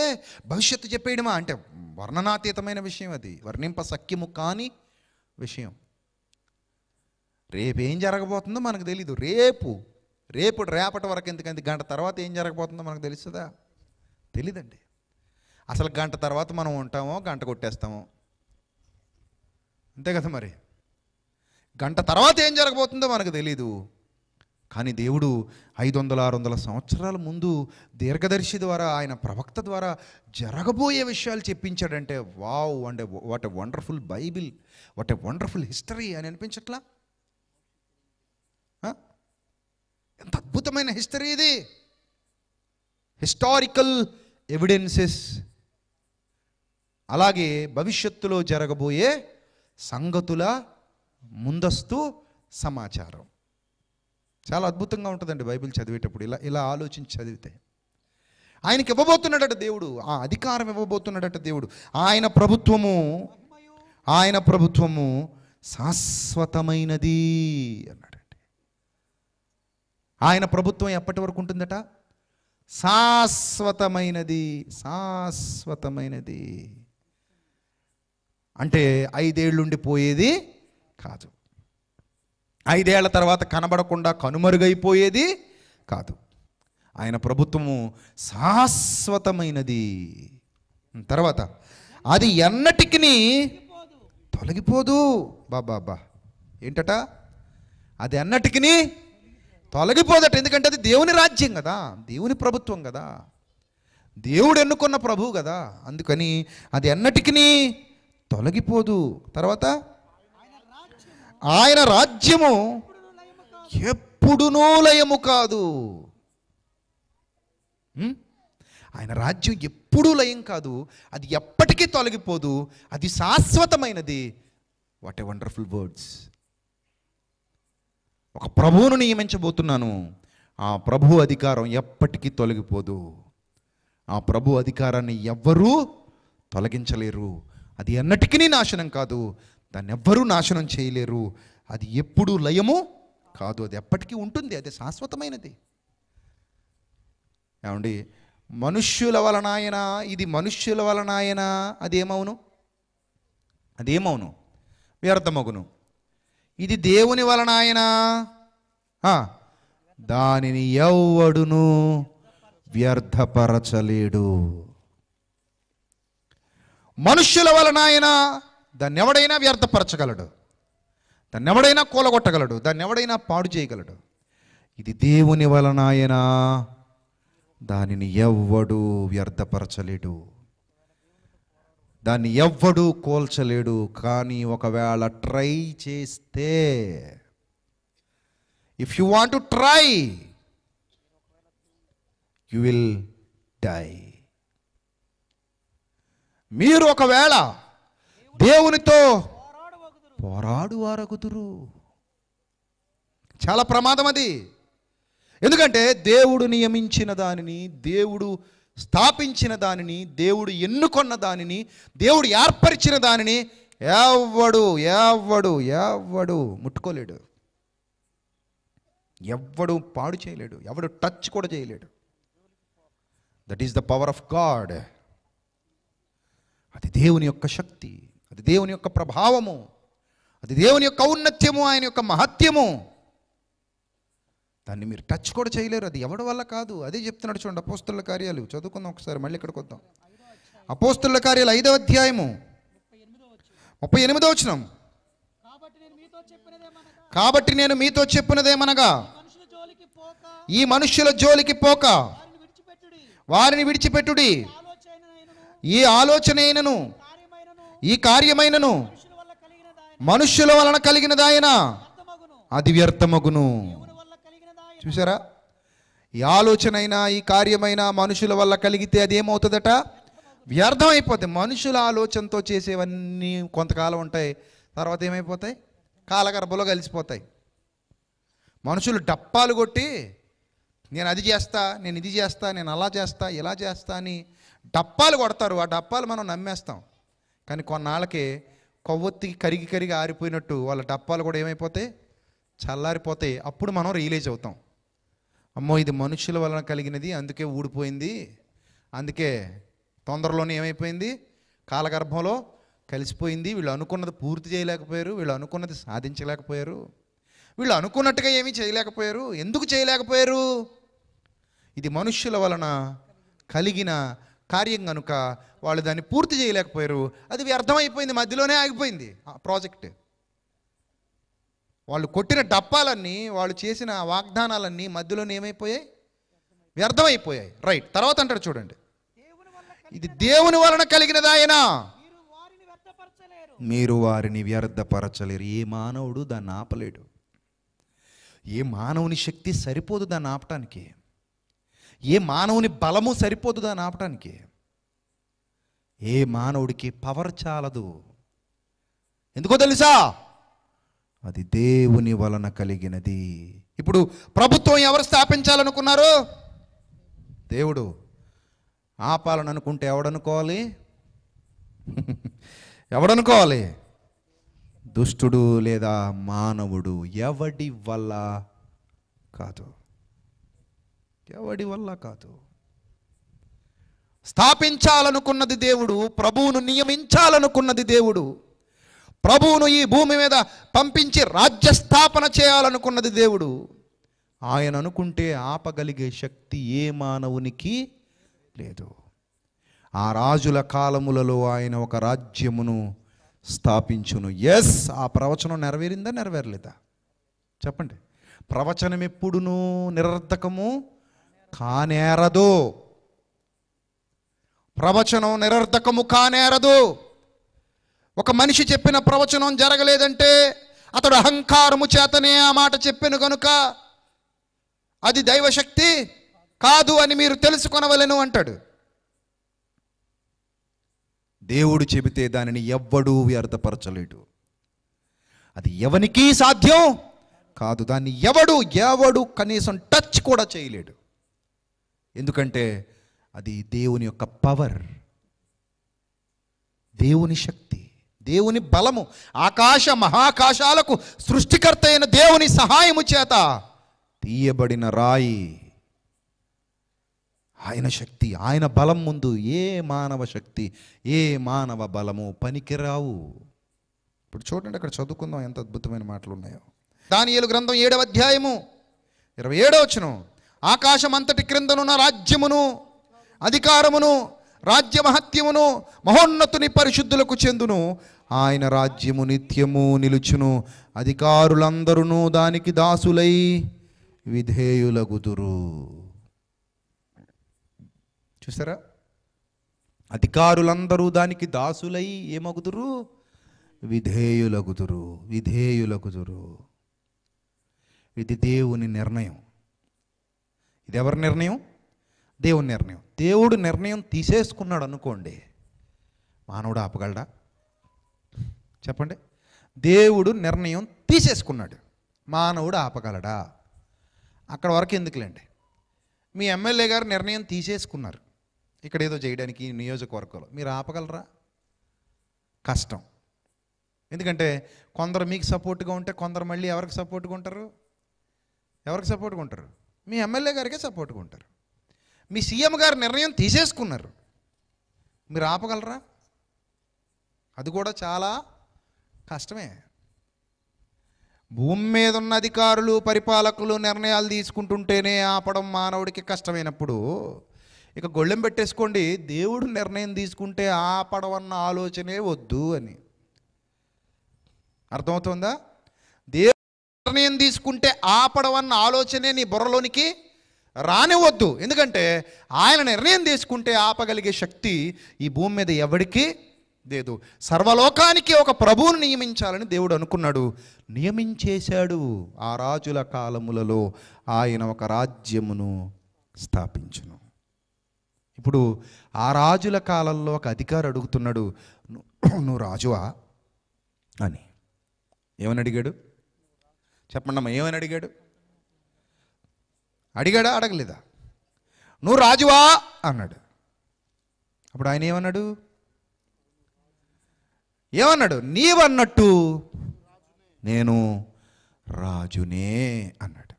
భవిష్యత్తు చెప్పేయడమా అంటే వర్ణనాతీతమైన విషయం అది వర్ణింప సఖ్యము కాని విషయం రేపేం జరగబోతుందో మనకు తెలీదు రేపు రేపు రేపటి వరకు ఎందుకంటే గంట తర్వాత ఏం జరగబోతుందో మనకు తెలుస్తుందా తెలీదండి అసలు గంట తర్వాత మనం ఉంటామో గంట కొట్టేస్తామో అంతే కదా మరి గంట తర్వాత ఏం జరగబోతుందో మనకు తెలీదు కానీ దేవుడు ఐదు వందల ఆరు వందల సంవత్సరాల ముందు దీర్ఘదర్శి ద్వారా ఆయన ప్రవక్త ద్వారా జరగబోయే విషయాలు చెప్పించాడంటే వావ్ అంటే what a wonderful Bible what a wonderful history అని అనిపించట్లా ఎంత అద్భుతమైన హిస్టరీ ఇది హిస్టారికల్ ఎవిడెన్సెస్ అలాగే భవిష్యత్తులో జరగబోయే సంగతుల ముందస్తు సమాచారం చాలా అద్భుతంగా ఉంటుందండి బైబిల్ చదివేటప్పుడు ఇలా ఇలా ఆలోచించి చదివితే ఆయనకి ఇవ్వబోతున్నాడట దేవుడు ఆ అధికారం ఇవ్వబోతున్నాడట దేవుడు ఆయన ప్రభుత్వము ఆయన ప్రభుత్వము శాశ్వతమైనది అన్నాడండి ఆయన ప్రభుత్వం ఎప్పటి వరకు ఉంటుందట శాశ్వతమైనది శాశ్వతమైనది అంటే ఐదేళ్ళుండి పోయేది కాదు ఐదేళ్ల తర్వాత కనబడకుండా కనుమరుగైపోయేది కాదు ఆయన ప్రభుత్వము శాశ్వతమైనది తర్వాత అది ఎన్నటికి తొలగిపోదు బాబాబా ఏంట ఏంటట అది ఎన్నటికి తొలగిపోదట ఎందుకంటే అది దేవుని రాజ్యం కదా దేవుని ప్రభుత్వం కదా దేవుడు ఎన్నుకున్న ప్రభువు కదా అందుకని అది ఎన్నటికి తొలగిపోదు తర్వాత ఆయన రాజ్యము ఎప్పుడునూ లయము కాదు ఆయన రాజ్యం ఎప్పుడూ లయం కాదు అది ఎప్పటికీ తొలగిపోదు అది శాశ్వతమైనది వాట్ ఏ వండర్ఫుల్ వర్డ్స్ ఒక ప్రభువును నియమించబోతున్నాను ఆ ప్రభు అధికారం ఎప్పటికీ తొలగిపోదు ఆ ప్రభు అధికారాన్ని ఎవ్వరూ తొలగించలేరు అది ఎన్నటికీ నాశనం కాదు దాన్ని ఎవ్వరూ నాశనం చేయలేరు అది ఎప్పుడూ లయము కాదు అది ఎప్పటికీ ఉంటుంది అది శాశ్వతమైనది ఏమండి మనుష్యుల వలనాయనా ఇది మనుష్యుల వలన ఆయన అదేమవును అదేమవును వ్యర్థమగును ఇది దేవుని వలన వలనాయనా దానిని ఎవ్వడును వ్యర్థపరచలేడు మనుష్యుల వలన ఆయన దాన్ని ఎవడైనా వ్యర్థపరచగలడు దాన్ని ఎవడైనా కూలగొట్టగలడు దాన్ని ఎవడైనా పాడు చేయగలడు ఇది దేవుని వలన ఆయన దానిని ఎవ్వడు వ్యర్థపరచలేడు దాన్ని ఎవ్వడూ కోల్చలేడు కానీ ఒకవేళ ట్రై చేస్తే if you want to try you will die మీరు ఒకవేళ దేవునితో పోరాడు వారగుదురు చాలా ప్రమాదం అది ఎందుకంటే దేవుడు నియమించిన దానిని దేవుడు స్థాపించిన దానిని దేవుడు ఎన్నుకొన్న దానిని దేవుడు ఏర్పరిచిన దానిని ఎవ్వడు ఎవ్వడు ఎవ్వడు ముట్టుకోలేడు ఎవ్వడు పాడు చేయలేడు ఎవడు టచ్ కూడా చేయలేడు that is the power of God అది దేవుని యొక్క శక్తి అది దేవుని యొక్క ప్రభావము అది దేవుని యొక్క ఔన్నత్యము ఆయన యొక్క మహత్యము దాన్ని మీరు టచ్ కూడా చేయలేరు అది ఎవడి వల్ల కాదు అదే చెప్తున్నాడు చూడండి అపోస్తుల కార్యాలు చదువుకుందాం ఒకసారి మళ్ళీ ఇక్కడికి వద్దాం అపోస్తుల కార్యాలు ఐదవ అధ్యాయము ముప్పై ఎనిమిదో వచ్చిన కాబట్టి నేను మీతో చెప్పినదేమనగా ఈ మనుష్యుల జోలికి పోక వారిని విడిచిపెట్టుడి ఈ ఆలోచన అయినను ఈ కార్యమైనను మనుష్యుల వలన కలిగినదాయన అది వ్యర్థమగును చూసారా ఈ ఆలోచన అయినా ఈ కార్యమైనా మనుషుల వల్ల కలిగితే అది ఏమవుతుందట వ్యర్థం అయిపోతుంది మనుషుల ఆలోచనతో చేసేవన్నీ కొంతకాలం ఉంటాయి తర్వాత ఏమైపోతాయి కాలగర్భలో కలిసిపోతాయి మనుషులు డప్పాలు కొట్టి నేను అది చేస్తా నేను ఇది చేస్తా నేను అలా చేస్తా ఇలా చేస్తా అని డప్పాలు కొడతారు ఆ డప్పాలు మనం నమ్మేస్తాం కానీ కొన్నాళ్ళకి కొవ్వొత్తికి కరిగి కరిగి ఆరిపోయినట్టు వాళ్ళ డప్పాలు కూడా ఏమైపోతాయి చల్లారిపోతే అప్పుడు మనం రియలైజ్ అవుతాం అమ్మో ఇది మనుషుల వలన కలిగినది అందుకే ఊడిపోయింది అందుకే తొందరలోనే ఏమైపోయింది కాలగర్భంలో కలిసిపోయింది వీళ్ళు అనుకున్నది పూర్తి చేయలేకపోయారు వీళ్ళు అనుకున్నది సాధించలేకపోయారు వీళ్ళు అనుకున్నట్టుగా ఏమీ చేయలేకపోయారు ఎందుకు చేయలేకపోయారు ఇది మనుష్యుల వలన కలిగిన కార్యం కనుక వాళ్ళు దాన్ని పూర్తి చేయలేకపోయారు అది వ్యర్థమైపోయింది మధ్యలోనే ఆగిపోయింది ఆ ప్రాజెక్ట్ వాళ్ళు కొట్టిన డప్పాలన్నీ వాళ్ళు చేసిన వాగ్దానాలన్నీ మధ్యలోనే ఏమైపోయాయి వ్యర్థమైపోయాయి రైట్ తర్వాత అంటారు చూడండి ఇది దేవుని వలన కలిగినదాయనా మీరు వారిని వ్యర్థపరచలేరు ఏ మానవుడు దాన్ని ఆపలేడు ఏ మానవుని శక్తి సరిపోదు దాన్ని ఆపటానికి ఏ మానవుని బలము సరిపోదు దాన్ని ఆపటానికి ఏ మానవుడికి పవర్ చాలదు ఎందుకో తెలుసా అది దేవుని వలన కలిగినది ఇప్పుడు ప్రభుత్వం ఎవరు స్థాపించాలనుకున్నారు దేవుడు ఆపాలని అనుకుంటే ఎవడనుకోవాలి [LAUGHS] ఎవడనుకోవాలి దుష్టుడు లేదా మానవుడు ఎవడి వల్ల కాదు ఎవడి వల్ల కాదు స్థాపించాలనుకున్నది దేవుడు ప్రభువును నియమించాలనుకున్నది దేవుడు ప్రభువును ఈ భూమి మీద పంపించి రాజ్య స్థాపన చేయాలనుకున్నది దేవుడు ఆయన అనుకుంటే ఆపగలిగే శక్తి ఏ మానవునికి లేదు ఆ రాజుల కాలములలో ఆయన ఒక రాజ్యమును స్థాపించును ఎస్ ఆ ప్రవచనం నెరవేరిందా నెరవేరలేదా చెప్పండి ప్రవచనం ఎప్పుడునూ నిరర్ధకము కానేరదు ప్రవచనం నిరర్ధకము కానేరదు ఒక మనిషి చెప్పిన ప్రవచనం జరగలేదంటే అతడు అహంకారము చేతనే ఆ మాట చెప్పిన కనుక అది దైవశక్తి కాదు అని మీరు తెలుసుకొనవలను అంటాడు దేవుడు చెబితే దానిని ఎవ్వడూ వ్యర్థపరచలేడు అది ఎవనికి సాధ్యం కాదు దాన్ని ఎవడు ఎవడు కనీసం టచ్ కూడా చేయలేడు ఎందుకంటే అది దేవుని యొక్క పవర్ దేవుని శక్తి దేవుని బలము ఆకాశ మహాకాశాలకు సృష్టికర్త అయిన దేవుని సహాయము చేత తీయబడిన రాయి ఆయన శక్తి ఆయన బలం ముందు ఏ మానవ శక్తి ఏ మానవ బలము పనికిరావు ఇప్పుడు చూడండి అక్కడ చదువుకుందాం ఎంత అద్భుతమైన మాటలు ఉన్నాయో దాని ఏలు గ్రంథం ఏడవ అధ్యాయము ఇరవై ఏడవచ్చును ఆకాశమంతటి క్రిందనున్న రాజ్యమును అధికారమును రాజ్యమహత్యమును మహోన్నతుని పరిశుద్ధులకు చెందును ఆయన రాజ్యము నిత్యము నిలుచును అధికారులందరూ దానికి దాసులై విధేయులగుదురు చూసారా అధికారులందరూ దానికి దాసులై ఏమగుదురు విధేయులగుదురు విధేయులగుదురు ఇది దేవుని నిర్ణయం ఇది ఎవరి నిర్ణయం దేవుని నిర్ణయం దేవుడు నిర్ణయం తీసేసుకున్నాడు అనుకోండి మానవుడు ఆపగలడా చెప్పండి దేవుడు నిర్ణయం తీసేసుకున్నాడు మానవుడు ఆపగలడా అక్కడ వరకు ఎందుకులేండి మీ ఎమ్మెల్యే గారు నిర్ణయం తీసేసుకున్నారు ఇక్కడ ఏదో చేయడానికి నియోజకవర్గంలో మీరు ఆపగలరా కష్టం ఎందుకంటే కొందరు మీకు సపోర్ట్గా ఉంటే కొందరు మళ్ళీ ఎవరికి సపోర్ట్గా ఉంటారు ఎవరికి సపోర్ట్గా ఉంటారు మీ ఎమ్మెల్యే గారికే సపోర్ట్గా ఉంటారు మీ సీఎం గారు నిర్ణయం తీసేసుకున్నారు మీరు ఆపగలరా అది కూడా చాలా కష్టమే భూమి మీద ఉన్న అధికారులు పరిపాలకులు నిర్ణయాలు తీసుకుంటుంటేనే ఆపడం మానవుడికి కష్టమైనప్పుడు ఇక గొళ్ళెం పెట్టేసుకోండి దేవుడు నిర్ణయం తీసుకుంటే ఆపడమన్న ఆలోచనే వద్దు అని అర్థమవుతుందా నిర్ణయం తీసుకుంటే ఆపడవన్న ఆలోచనే నీ బుర్రలోనికి రానివ్వద్దు ఎందుకంటే ఆయన నిర్ణయం తీసుకుంటే ఆపగలిగే శక్తి ఈ భూమి మీద ఎవరికి లేదు సర్వలోకానికి ఒక ప్రభువును నియమించాలని దేవుడు అనుకున్నాడు నియమించేశాడు ఆ రాజుల కాలములలో ఆయన ఒక రాజ్యమును స్థాపించును ఇప్పుడు ఆ రాజుల కాలంలో ఒక అధికారి అడుగుతున్నాడు నువ్వు రాజువా అని ఏమని అడిగాడు చెప్పండి అమ్మా ఏమని అడిగాడు అడిగాడా అడగలేదా నువ్వు రాజువా అన్నాడు అప్పుడు ఆయన ఏమన్నాడు ఏమన్నాడు నీవన్నట్టు నేను రాజునే అన్నాడు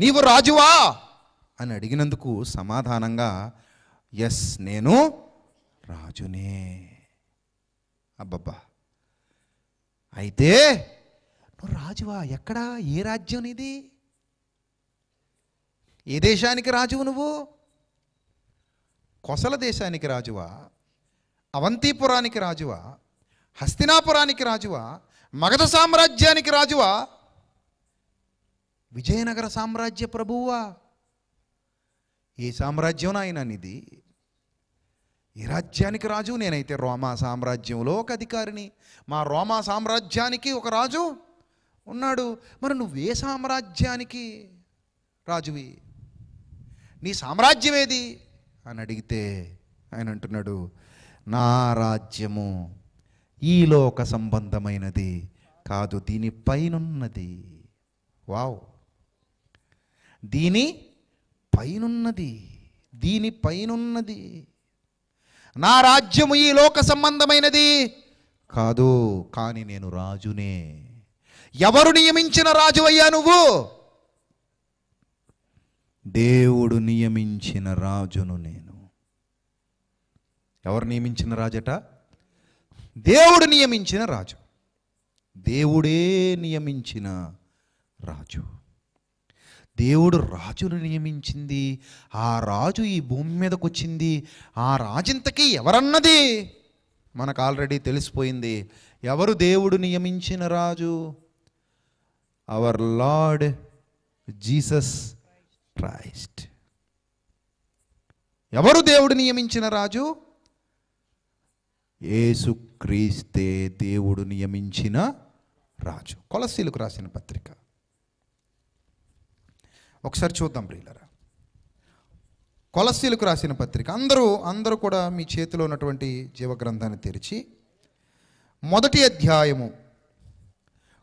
నీవు రాజువా అని అడిగినందుకు సమాధానంగా ఎస్ నేను రాజునే అబ్బబ్బా అయితే రాజువా ఎక్కడా ఏ రాజ్యం ఇది ఏ దేశానికి రాజువు నువ్వు కొసల దేశానికి రాజువా అవంతిపురానికి రాజువా హస్తినాపురానికి రాజువా మగధ సామ్రాజ్యానికి రాజువా విజయనగర సామ్రాజ్య ప్రభువా ఏ సామ్రాజ్యం ఆయన నిది ఈ రాజ్యానికి రాజు నేనైతే రోమా సామ్రాజ్యంలో ఒక అధికారిని మా రోమా సామ్రాజ్యానికి ఒక రాజు ఉన్నాడు మరి నువ్వే సామ్రాజ్యానికి రాజువి నీ సామ్రాజ్యం ఏది అని అడిగితే ఆయన అంటున్నాడు నా రాజ్యము ఈ లోక సంబంధమైనది కాదు దీని పైనున్నది వావ్ దీని పైనున్నది దీని పైనున్నది నా రాజ్యము ఈ లోక సంబంధమైనది కాదు కానీ నేను రాజునే ఎవరు నియమించిన రాజు అయ్యా నువ్వు దేవుడు నియమించిన రాజును నేను ఎవరు నియమించిన రాజట దేవుడు నియమించిన రాజు దేవుడే నియమించిన రాజు దేవుడు రాజును నియమించింది ఆ రాజు ఈ భూమి మీదకు వచ్చింది ఆ రాజింతకి ఎవరన్నది మనకు ఆల్రెడీ తెలిసిపోయింది ఎవరు దేవుడు నియమించిన రాజు అవర్ లార్డ్ జీసస్ క్రైస్ట్ ఎవరు దేవుడు నియమించిన రాజు ఏసుక్రీస్తే దేవుడు నియమించిన రాజు కొలసీలకు రాసిన పత్రిక ఒకసారి చూద్దాం ప్రియులరా కొలసీలకు రాసిన పత్రిక అందరూ అందరూ కూడా మీ చేతిలో ఉన్నటువంటి జీవగ్రంథాన్ని తెరిచి మొదటి అధ్యాయము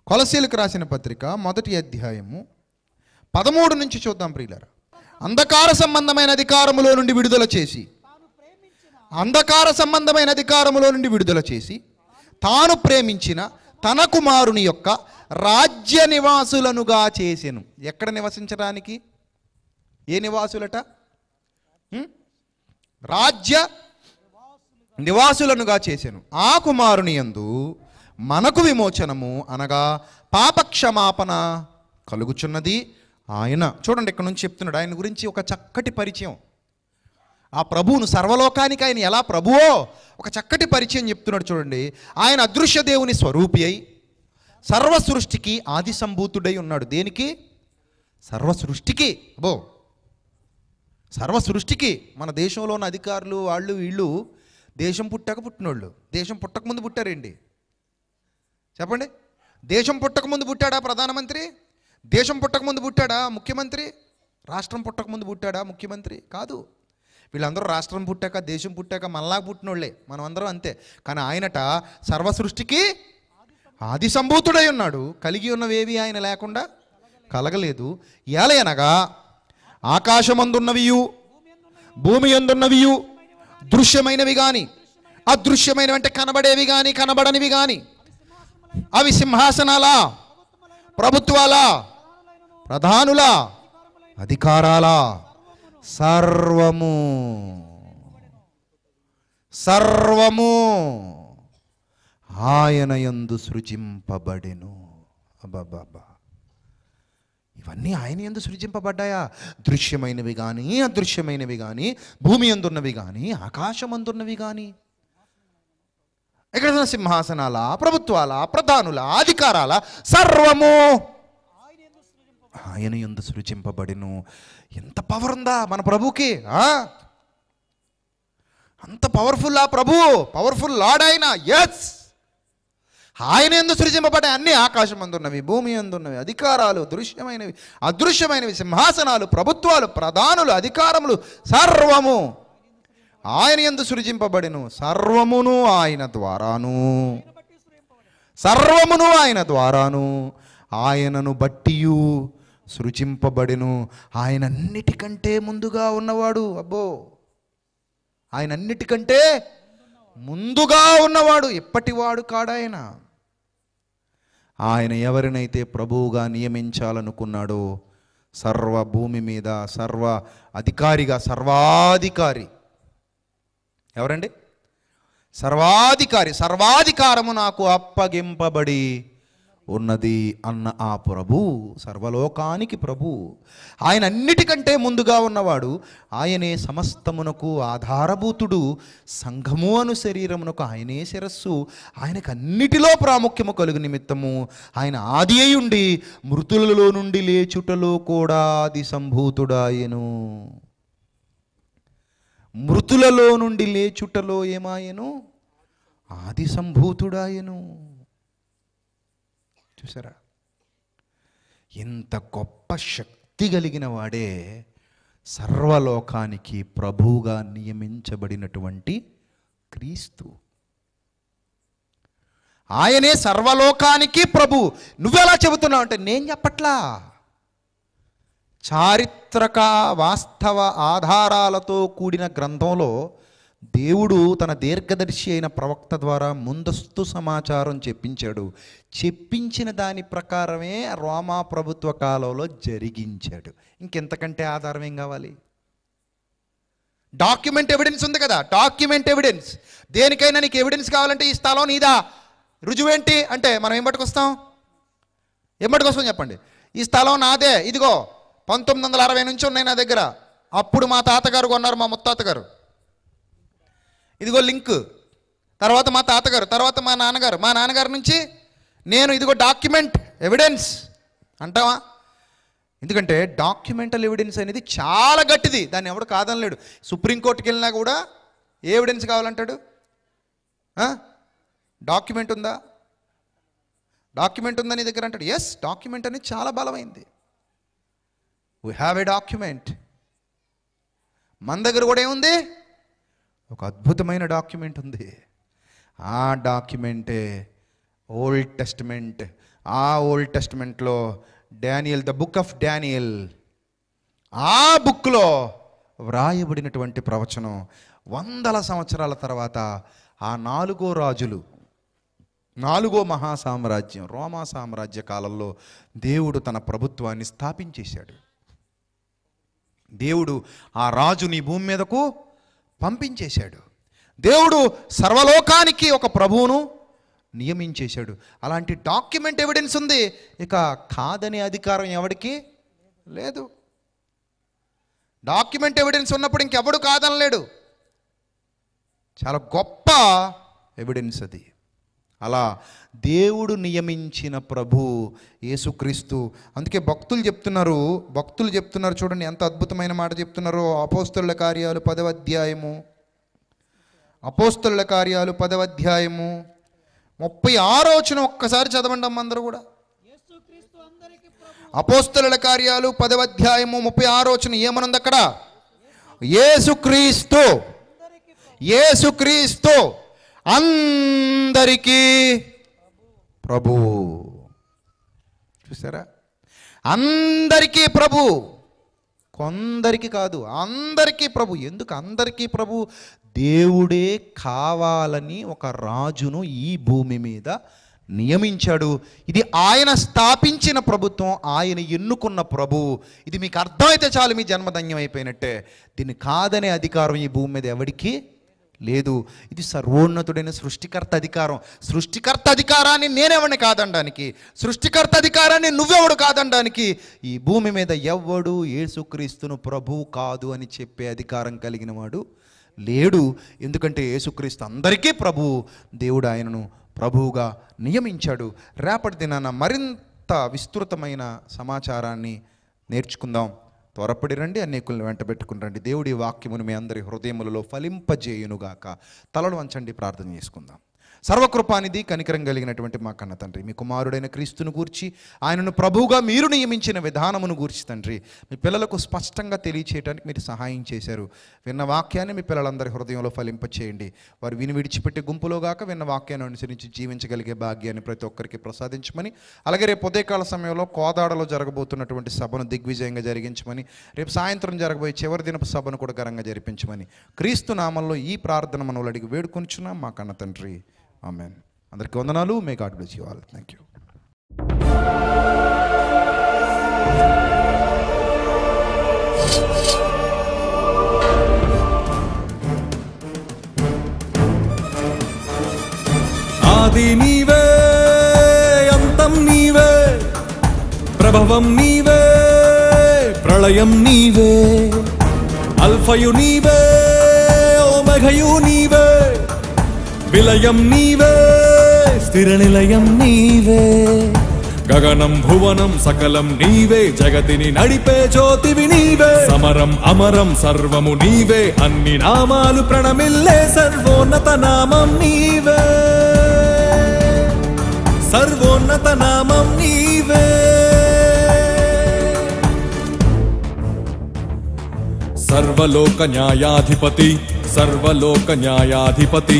కొలసీలకు రాసిన పత్రిక మొదటి అధ్యాయము పదమూడు నుంచి చూద్దాం ప్రియులరా అంధకార సంబంధమైన అధికారములో నుండి విడుదల చేసి అంధకార సంబంధమైన అధికారములో నుండి విడుదల చేసి తాను ప్రేమించిన తన కుమారుని యొక్క రాజ్య నివాసులనుగా చేసాను ఎక్కడ నివసించడానికి ఏ నివాసులట రాజ్య నివాసులనుగా చేశాను ఆ కుమారుని ఎందు మనకు విమోచనము అనగా పాపక్షమాపణ కలుగుచున్నది ఆయన చూడండి ఇక్కడ నుంచి చెప్తున్నాడు ఆయన గురించి ఒక చక్కటి పరిచయం ఆ ప్రభువును సర్వలోకానికి ఆయన ఎలా ప్రభువో ఒక చక్కటి పరిచయం చెప్తున్నాడు చూడండి ఆయన అదృశ్య దేవుని స్వరూపి అయి సర్వ సృష్టికి ఆది సంభూతుడై ఉన్నాడు దేనికి సర్వ సృష్టికి అబో సర్వ సృష్టికి మన దేశంలో ఉన్న అధికారులు వాళ్ళు వీళ్ళు దేశం పుట్టాక పుట్టినోళ్ళు దేశం పుట్టకముందు పుట్టారండి చెప్పండి దేశం పుట్టకముందు పుట్టాడా ప్రధానమంత్రి దేశం పుట్టకముందు పుట్టాడా ముఖ్యమంత్రి రాష్ట్రం పుట్టకముందు పుట్టాడా ముఖ్యమంత్రి కాదు వీళ్ళందరూ రాష్ట్రం పుట్టాక దేశం పుట్టాక మనలా పుట్టినోళ్ళే మనం అందరం అంతే కానీ ఆయనట సర్వ సృష్టికి ఆది సంభూతుడై ఉన్నాడు కలిగి ఉన్నవేవి ఆయన లేకుండా కలగలేదు ఏలయనగా ఆకాశమందున్నవియు భూమి ఎందున్నవియు దృశ్యమైనవి కానీ అదృశ్యమైనవి అంటే కనబడేవి కానీ కనబడనివి కానీ అవి సింహాసనాల ప్రభుత్వాల ప్రధానుల అధికారాల సర్వము సర్వము ఆయన యందు సృజింపబడెను అబ్బాబా ఇవన్నీ ఆయన ఎందు సృజింపబడ్డాయా దృశ్యమైనవి కానీ అదృశ్యమైనవి కానీ భూమి ఎందున్నవి కానీ ఆకాశం అందున్నవి కానీ ఎక్కడ సింహాసనాల ప్రభుత్వాల ప్రధానుల అధికారాల సర్వము ఆయన ఎందు సృజింపబడిను ఎంత పవర్ ఉందా మన ప్రభుకి అంత పవర్ఫుల్ ఆ ప్రభు పవర్ఫుల్ లాడ్ ఆయన ఎస్ ఆయన ఎందు సృజింపబడే అన్ని ఆకాశం అందున్నవి భూమి అందున్నవి అధికారాలు దృశ్యమైనవి అదృశ్యమైనవి సింహాసనాలు ప్రభుత్వాలు ప్రధానులు అధికారములు సర్వము ఆయన ఎందు సృజింపబడిను సర్వమును ఆయన ద్వారాను సర్వమును ఆయన ద్వారాను ఆయనను బట్టియు సృజింపబడిను ఆయన అన్నిటికంటే ముందుగా ఉన్నవాడు అబ్బో ఆయన అన్నిటికంటే ముందుగా ఉన్నవాడు ఎప్పటివాడు కాడాయన ఆయన ఎవరినైతే ప్రభువుగా నియమించాలనుకున్నాడో సర్వ భూమి మీద సర్వ అధికారిగా సర్వాధికారి ఎవరండి సర్వాధికారి సర్వాధికారము నాకు అప్పగింపబడి ఉన్నది అన్న ఆ ప్రభు సర్వలోకానికి ప్రభు ఆయన అన్నిటికంటే ముందుగా ఉన్నవాడు ఆయనే సమస్తమునకు ఆధారభూతుడు సంఘము అను శరీరమునకు ఆయనే శిరస్సు ఆయనకు అన్నిటిలో ప్రాముఖ్యము కలుగు నిమిత్తము ఆయన ఆది అయి మృతులలో నుండి లేచుటలో కూడా ఆది సంభూతుడాయను మృతులలో నుండి లేచుటలో ఏమాయను ఆది సంభూతుడాయను చూసారా ఇంత గొప్ప శక్తి కలిగిన వాడే సర్వలోకానికి ప్రభువుగా నియమించబడినటువంటి క్రీస్తు ఆయనే సర్వలోకానికి ప్రభు నువ్వెలా చెబుతున్నావు అంటే నేను చెప్పట్లా చారిత్రక వాస్తవ ఆధారాలతో కూడిన గ్రంథంలో దేవుడు తన దీర్ఘదర్శి అయిన ప్రవక్త ద్వారా ముందస్తు సమాచారం చెప్పించాడు చెప్పించిన దాని ప్రకారమే రోమా ప్రభుత్వ కాలంలో జరిగించాడు ఇంకెంతకంటే ఆధారం ఏం కావాలి డాక్యుమెంట్ ఎవిడెన్స్ ఉంది కదా డాక్యుమెంట్ ఎవిడెన్స్ దేనికైనా నీకు ఎవిడెన్స్ కావాలంటే ఈ స్థలం నీదా రుజువేంటి అంటే మనం ఏం పట్టుకొస్తాం ఏం పట్టుకొస్తాం చెప్పండి ఈ స్థలం నాదే ఇదిగో పంతొమ్మిది వందల అరవై నుంచి ఉన్నాయి నా దగ్గర అప్పుడు మా తాతగారు కొన్నారు మా ముత్తాతగారు ఇదిగో లింక్ తర్వాత మా తాతగారు తర్వాత మా నాన్నగారు మా నాన్నగారి నుంచి నేను ఇదిగో డాక్యుమెంట్ ఎవిడెన్స్ అంటావా ఎందుకంటే డాక్యుమెంటల్ ఎవిడెన్స్ అనేది చాలా గట్టిది దాన్ని ఎవడు కాదనలేడు సుప్రీంకోర్టుకి వెళ్ళినా కూడా ఏ ఎవిడెన్స్ కావాలంటాడు డాక్యుమెంట్ ఉందా డాక్యుమెంట్ ఉందా నీ దగ్గర అంటాడు ఎస్ డాక్యుమెంట్ అనేది చాలా బలమైంది వీ హ్యావ్ ఏ డాక్యుమెంట్ మన దగ్గర కూడా ఏముంది ఒక అద్భుతమైన డాక్యుమెంట్ ఉంది ఆ డాక్యుమెంటే ఓల్డ్ టెస్టిమెంట్ ఆ ఓల్డ్ టెస్ట్మెంట్లో Daniel the book of Daniel ఆ బుక్లో వ్రాయబడినటువంటి ప్రవచనం వందల సంవత్సరాల తర్వాత ఆ నాలుగో రాజులు నాలుగో మహాసామ్రాజ్యం రోమా సామ్రాజ్య కాలంలో దేవుడు తన ప్రభుత్వాన్ని స్థాపించేశాడు దేవుడు ఆ రాజు నీ భూమి మీదకు పంపించేశాడు దేవుడు సర్వలోకానికి ఒక ప్రభువును నియమించేశాడు అలాంటి డాక్యుమెంట్ ఎవిడెన్స్ ఉంది ఇక కాదనే అధికారం ఎవరికి లేదు డాక్యుమెంట్ ఎవిడెన్స్ ఉన్నప్పుడు ఇంకెవడు కాదనలేడు చాలా గొప్ప ఎవిడెన్స్ అది అలా దేవుడు నియమించిన ప్రభు యేసుక్రీస్తు అందుకే భక్తులు చెప్తున్నారు భక్తులు చెప్తున్నారు చూడండి ఎంత అద్భుతమైన మాట చెప్తున్నారో అపోస్తుల కార్యాలు పదవ అధ్యాయము అపోస్తుల కార్యాలు పదవ అధ్యాయము ముప్పై ఆరోచన ఒక్కసారి చదవండి అమ్మందరూ కూడా అపోస్తుల కార్యాలు పదవ అధ్యాయము ముప్పై ఆరోచన ఏమనుంది అక్కడ ఏసుక్రీస్తు ఏసుక్రీస్తు అందరికీ ప్రభు చూసారా అందరికీ ప్రభు కొందరికి కాదు అందరికీ ప్రభు ఎందుకు అందరికీ ప్రభు దేవుడే కావాలని ఒక రాజును ఈ భూమి మీద నియమించాడు ఇది ఆయన స్థాపించిన ప్రభుత్వం ఆయన ఎన్నుకున్న ప్రభు ఇది మీకు అర్థమైతే చాలు మీ జన్మధన్యం అయిపోయినట్టే దీన్ని కాదనే అధికారం ఈ భూమి మీద ఎవరికి లేదు ఇది సర్వోన్నతుడైన సృష్టికర్త అధికారం సృష్టికర్త అధికారాన్ని నేనెవడిని కాదనడానికి సృష్టికర్త అధికారాన్ని నువ్వెవడు కాదనడానికి ఈ భూమి మీద ఎవ్వడు యేసుక్రీస్తును ప్రభు కాదు అని చెప్పే అధికారం కలిగిన వాడు లేడు ఎందుకంటే యేసుక్రీస్తు అందరికీ ప్రభువు దేవుడు ఆయనను ప్రభువుగా నియమించాడు రేపటి దినాన మరింత విస్తృతమైన సమాచారాన్ని నేర్చుకుందాం త్వరపడి రండి అనేకుల్ని వెంట పెట్టుకుని రండి దేవుడి వాక్యమును మీ అందరి హృదయములలో ఫలింపజేయునుగాక తలను వంచండి ప్రార్థన చేసుకుందాం సర్వకృపానిధి కనికరం కలిగినటువంటి మా కన్న తండ్రి మీ కుమారుడైన క్రీస్తును గూర్చి ఆయనను ప్రభువుగా మీరు నియమించిన విధానమును గూర్చి తండ్రి మీ పిల్లలకు స్పష్టంగా తెలియచేయడానికి మీరు సహాయం చేశారు విన్న వాక్యాన్ని మీ పిల్లలందరి హృదయంలో ఫలింపచేయండి వారు విని విడిచిపెట్టే గుంపులో గాక విన్న వాక్యాన్ని అనుసరించి జీవించగలిగే భాగ్యాన్ని ప్రతి ఒక్కరికి ప్రసాదించమని అలాగే రేపు ఉదయకాల సమయంలో కోదాడలో జరగబోతున్నటువంటి సభను దిగ్విజయంగా జరిగించమని రేపు సాయంత్రం జరగబోయే చివరి దినపు సభను కూడా ఘనంగా జరిపించమని క్రీస్తు నామంలో ఈ ప్రార్థన మనవులు అడిగి వేడుకొనిచున్నాం మా కన్న తండ్రి ఆమెన్ అందరికీ వందనాలు may God bless you all thank you ఆది నీవే అంతం నీవే ప్రభవం నీవే ప్రళయం నీవే అల్ఫయు నీవే ఓమఘయు నీవే విలయం నీవే స్థిర నిలయం నీవే గగనం భువనం సకలం నీవే జగతిని నడిపే జ్యోతివి నీవే సమరం అమరం సర్వము నీవే అన్ని నామాలు ప్రణమిల్లే సర్వోన్నత నామం నీవే సర్వోన్నత నామం నీవే సర్వలోక న్యాయాధిపతి సర్వలోక న్యాయాధిపతి